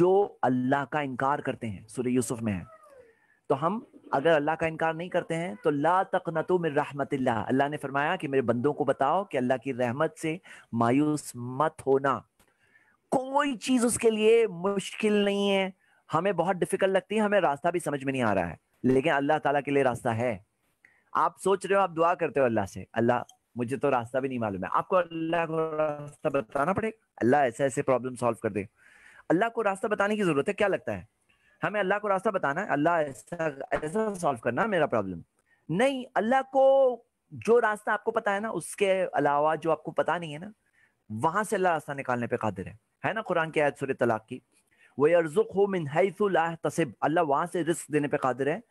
जो अल्लाह का इनकार करते हैं सुरह यूसुफ में है तो हम अगर अल्लाह का इनकार नहीं करते हैं तो ला तकनतो मेर रहमत अल्लाह ने फरमाया कि मेरे बंदों को बताओ कि अल्लाह की रहमत से मायूस मत होना कोई चीज उसके लिए मुश्किल नहीं है हमें बहुत डिफिकल्ट लगती है हमें रास्ता भी समझ में नहीं आ रहा है लेकिन अल्लाह ताला के लिए रास्ता है आप सोच रहे हो आप दुआ करते हो अल्लाह से अल्लाह मुझे तो रास्ता भी नहीं मालूम है आपको अल्लाह को रास्ता बताना पड़ेगा अल्लाह ऐसे ऐसे प्रॉब्लम सॉल्व कर दे अल्लाह को रास्ता बताने की जरूरत है क्या लगता है हमें अल्लाह को रास्ता बताना है अल्लाह ऐसा ऐसा सॉल्व करना मेरा प्रॉब्लम नहीं अल्लाह को जो रास्ता आपको पता है ना उसके अलावा जो आपको पता नहीं है ना वहां से अल्लाह रास्ता निकालने पे कादिर है है ना कुरान की आयत सुर तलाक की वह अर्जुक हो मिन हैसु तसिब अल्लाह वहां से रिस्क देने पे कादिर है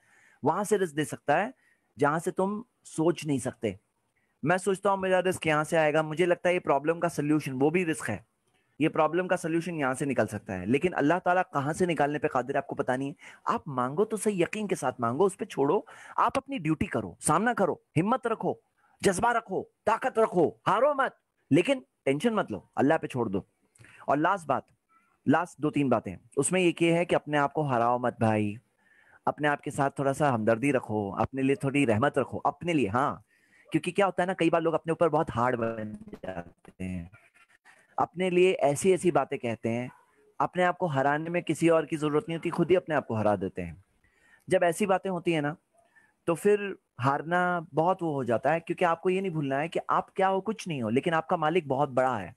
वहां से रिस्क दे सकता है जहां से तुम सोच नहीं सकते मैं सोचता हूँ मेरा रिस्क यहाँ से आएगा मुझे लगता है ये प्रॉब्लम का सोल्यूशन वो भी रिस्क है ये प्रॉब्लम का सोल्यूशन यहाँ से निकल सकता है लेकिन अल्लाह ताला कहाँ से निकालने पे कादिर है आपको पता नहीं है आप मांगो तो सही यकीन के साथ मांगो उस पर छोड़ो आप अपनी ड्यूटी करो सामना करो हिम्मत रखो जज्बा रखो ताकत रखो हारो मत लेकिन टेंशन मत लो अल्लाह पे छोड़ दो और लास्ट बात लास्ट दो तीन बातें उसमें एक ये है कि अपने आप को हराओ मत भाई अपने आप के साथ थोड़ा सा हमदर्दी रखो अपने लिए थोड़ी रहमत रखो अपने लिए हाँ क्योंकि क्या होता है ना कई बार लोग अपने ऊपर बहुत हार्ड बन जाते हैं अपने लिए ऐसी ऐसी बातें कहते हैं अपने आप को हराने में किसी और की जरूरत नहीं होती खुद ही अपने आप को हरा देते हैं जब ऐसी बातें होती है ना तो फिर हारना बहुत वो हो जाता है क्योंकि आपको ये नहीं भूलना है कि आप क्या हो कुछ नहीं हो लेकिन आपका मालिक बहुत बड़ा है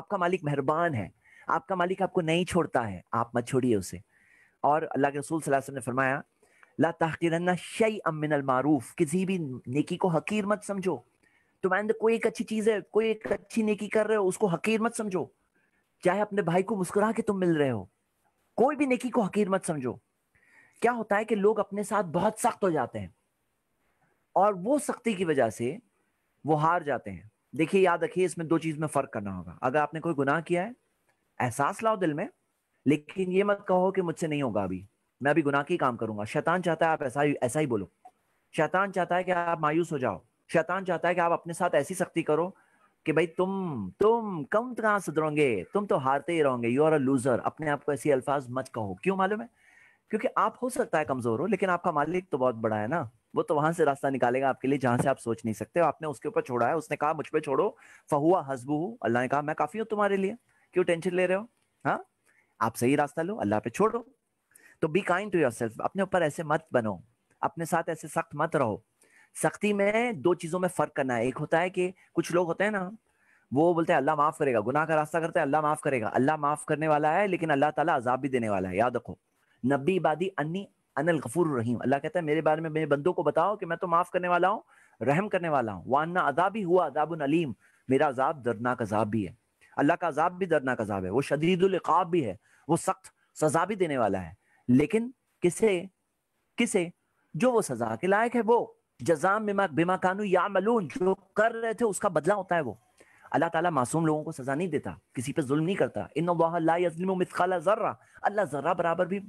आपका मालिक मेहरबान है आपका मालिक आपको नहीं छोड़ता है आप मत छोड़िए उसे और अल्लाह के रसूल सल्लल्लाहु अलैहि वसल्लम ने फरमाया ला तहकिरन्ना शई अमिन मारूफ किसी भी नेकी को हकीर मत समझो तो मैंने कोई एक अच्छी चीज़ है कोई एक अच्छी नेकी कर रहे हो उसको हकीर मत समझो चाहे अपने भाई को मुस्कुरा के तुम मिल रहे हो कोई भी नेकी को हकीर मत समझो क्या होता है कि लोग अपने साथ बहुत सख्त हो जाते हैं और वो सख्ती की वजह से वो हार जाते हैं देखिए याद रखिए इसमें दो चीज़ में फ़र्क करना होगा अगर आपने कोई गुनाह किया है एहसास लाओ दिल में लेकिन ये मत कहो कि मुझसे नहीं होगा अभी मैं अभी गुनाह की काम करूंगा शैतान चाहता है आप ऐसा ही ऐसा ही बोलो शैतान चाहता है कि आप मायूस हो जाओ शैतान चाहता है कि आप अपने साथ ऐसी सख्ती करो कि भाई तुम तुम कम कहाँ सुधरोगे तुम तो हारते ही रहोगे यू आर अ लूजर अपने आप को ऐसी अल्फाज मत कहो क्यों मालूम है क्योंकि आप हो सकता है कमजोर हो लेकिन आपका मालिक तो बहुत बड़ा है ना वो तो वहां से रास्ता निकालेगा आपके लिए जहां से आप सोच नहीं सकते आपने उसके ऊपर छोड़ा है उसने कहा मुझ पर छोड़ो फहुआ हसबू अल्लाह ने कहा मैं काफी हूँ तुम्हारे लिए क्यों टेंशन ले रहे हो हाँ आप सही रास्ता लो अल्लाह पे छोड़ो तो बी काइंड टू योर अपने ऊपर ऐसे मत बनो अपने साथ ऐसे सख्त मत रहो सख्ती में दो चीज़ों में फ़र्क करना है एक होता है कि कुछ लोग होते हैं ना वो बोलते हैं अल्लाह माफ़ करेगा गुनाह का रास्ता करते हैं अल्लाह माफ़ करेगा अल्लाह माफ़ करने वाला है लेकिन अल्लाह ताला अजाब भी देने वाला है याद रखो नबी इबादी अन्नी अनल गफूर रहीम अल्लाह कहता है मेरे बारे में मेरे बंदों को बताओ कि मैं तो माफ़ करने वाला हूँ रहम करने वाला हूँ वाना अजाब ही हुआ अजाबन अलीम मेरा अजाब दर्दनाक अजाब भी है अल्लाह का अजाब भी दर्दनाक अजाब है वो शदीदुल्क़ाब भी है वो सख्त सजा भी देने वाला है लेकिन किसे किसे जो वो सजा के लायक है वो जजाम बिमा बिमा कानू या मलून जो कर रहे थे उसका बदला होता है वो अल्लाह ताला मासूम लोगों को सजा नहीं देता किसी पे जुल्म नहीं करता इन मिसकाला जर्रा अल्लाह जर्रा बराबर भी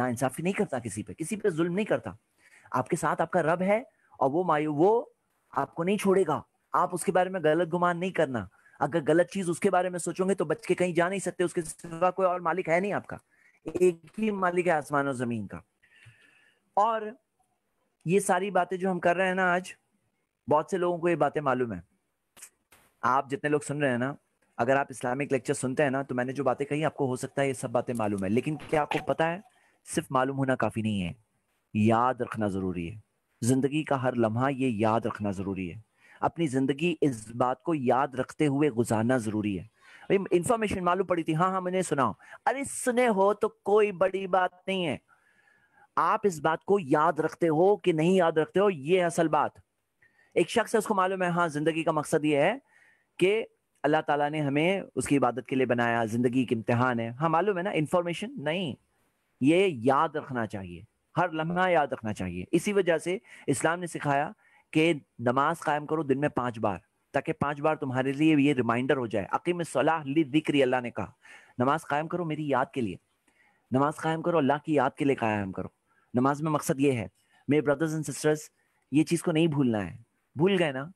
नाइंसाफी नहीं करता किसी पे किसी पे जुल्म नहीं करता आपके साथ आपका रब है और वो मायू वो आपको नहीं छोड़ेगा आप उसके बारे में गलत गुमान नहीं करना अगर गलत चीज उसके बारे में सोचोगे तो बच के कहीं जा नहीं सकते उसके सिवा कोई और मालिक है नहीं आपका एक ही मालिक है आसमान और जमीन का और ये सारी बातें जो हम कर रहे हैं ना आज बहुत से लोगों को ये बातें मालूम है आप जितने लोग सुन रहे हैं ना अगर आप इस्लामिक लेक्चर सुनते हैं ना तो मैंने जो बातें कही आपको हो सकता है ये सब बातें मालूम है लेकिन क्या आपको पता है सिर्फ मालूम होना काफी नहीं है याद रखना जरूरी है जिंदगी का हर लम्हा ये याद रखना जरूरी है अपनी ज़िंदगी इस बात को याद रखते हुए गुजारना ज़रूरी है इंफॉर्मेशन मालूम पड़ी थी हाँ हाँ मैंने सुना अरे सुने हो तो कोई बड़ी बात नहीं है आप इस बात को याद रखते हो कि नहीं याद रखते हो ये असल बात एक शख्स है उसको मालूम है हाँ जिंदगी का मकसद ये है कि अल्लाह ताला ने हमें उसकी इबादत के लिए बनाया जिंदगी एक इम्तहान है हाँ मालूम है ना इंफॉर्मेशन नहीं ये याद रखना चाहिए हर लम्हा याद रखना चाहिए इसी वजह से इस्लाम ने सिखाया कि नमाज कायम करो दिन में पांच बार ताकि पांच बार तुम्हारे लिए ये रिमाइंडर हो जाए अकीम सलाह ली जिक्र अल्लाह ने कहा नमाज कायम करो मेरी याद के लिए नमाज कायम करो अल्लाह की याद के लिए कायम करो नमाज में मकसद ये है मेरे ब्रदर्स एंड सिस्टर्स ये चीज़ को नहीं भूलना है भूल गए ना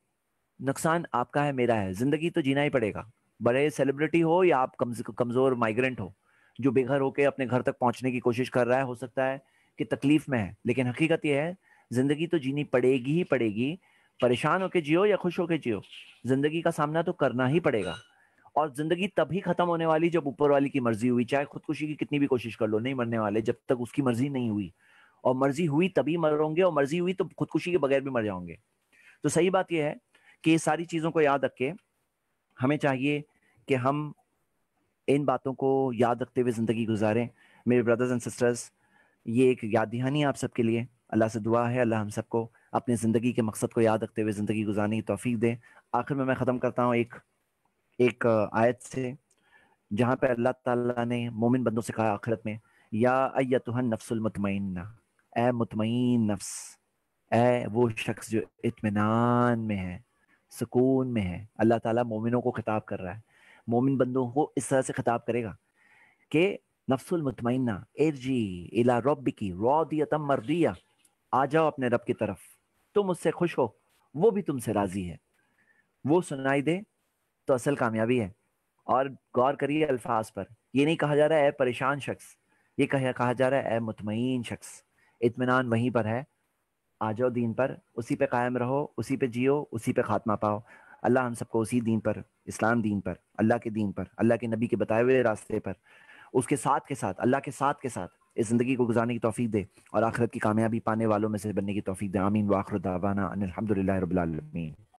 नुकसान आपका है मेरा है ज़िंदगी तो जीना ही पड़ेगा बड़े सेलिब्रिटी हो या आप कम कमज़ोर माइग्रेंट हो जो बेघर होकर अपने घर तक पहुँचने की कोशिश कर रहा है हो सकता है कि तकलीफ़ में है लेकिन हकीकत यह है जिंदगी तो जीनी पड़ेगी ही पड़ेगी परेशान होके जियो या खुश होके जियो जिंदगी का सामना तो करना ही पड़ेगा और जिंदगी तभी खत्म होने वाली जब ऊपर वाली की मर्जी हुई चाहे खुदकुशी की कितनी भी कोशिश कर लो नहीं मरने वाले जब तक उसकी मर्जी नहीं हुई और मर्जी हुई तभी मरोगे और मर्जी हुई तो खुदकुशी के बगैर भी मर जाओगे तो सही बात यह है कि सारी चीज़ों को याद रख के हमें चाहिए कि हम इन बातों को याद रखते हुए ज़िंदगी गुजारें मेरे ब्रदर्स एंड सिस्टर्स ये एक याद दहानी आप सबके लिए अल्लाह से दुआ है अल्लाह हम सबको अपनी ज़िंदगी के मकसद को याद रखते हुए ज़िंदगी गुजारने की तोफ़ी दें आखिर में मैं ख़त्म करता हूँ एक एक आयत से जहाँ पर अल्लाह ताला ने मोमिन बंदों से कहा आखिरत में या अयतुहन नफसलमतमैन ए मुतमईन नफ्स ए वो शख्स जो इतमान में है सुकून में है अल्लाह ताला मोमिनों को खिताब कर रहा है मोमिन बंदों को इस तरह से खिताब करेगा कि नफसुलमतमैना एरजी इला रब की मर्दिया आ जाओ अपने रब की तरफ तुम उससे खुश हो वो भी तुमसे राजी है वो सुनाई दे तो असल कामयाबी है और गौर करिए अल्फाज पर ये नहीं कहा जा रहा है परेशान शख्स ये कहा कहा जा रहा है ए मुतमिन शख्स इतमान वहीं पर है आ जाओ दीन पर उसी पे कायम रहो उसी पे जियो उसी पे खात्मा पाओ अल्लाह हम सबको उसी दीन पर इस्लाम दीन पर अल्लाह के दीन पर अल्लाह के नबी के बताए हुए रास्ते पर उसके साथ के साथ अल्लाह के साथ के साथ इस ज़िंदगी को गुजारने की तोफ़ी दे और आखिरत की कामयाबी पाने वालों में से बनने की तोफ़ी दे आमीन वाखर दावाना अनिलहमदिल्ला रबालमीन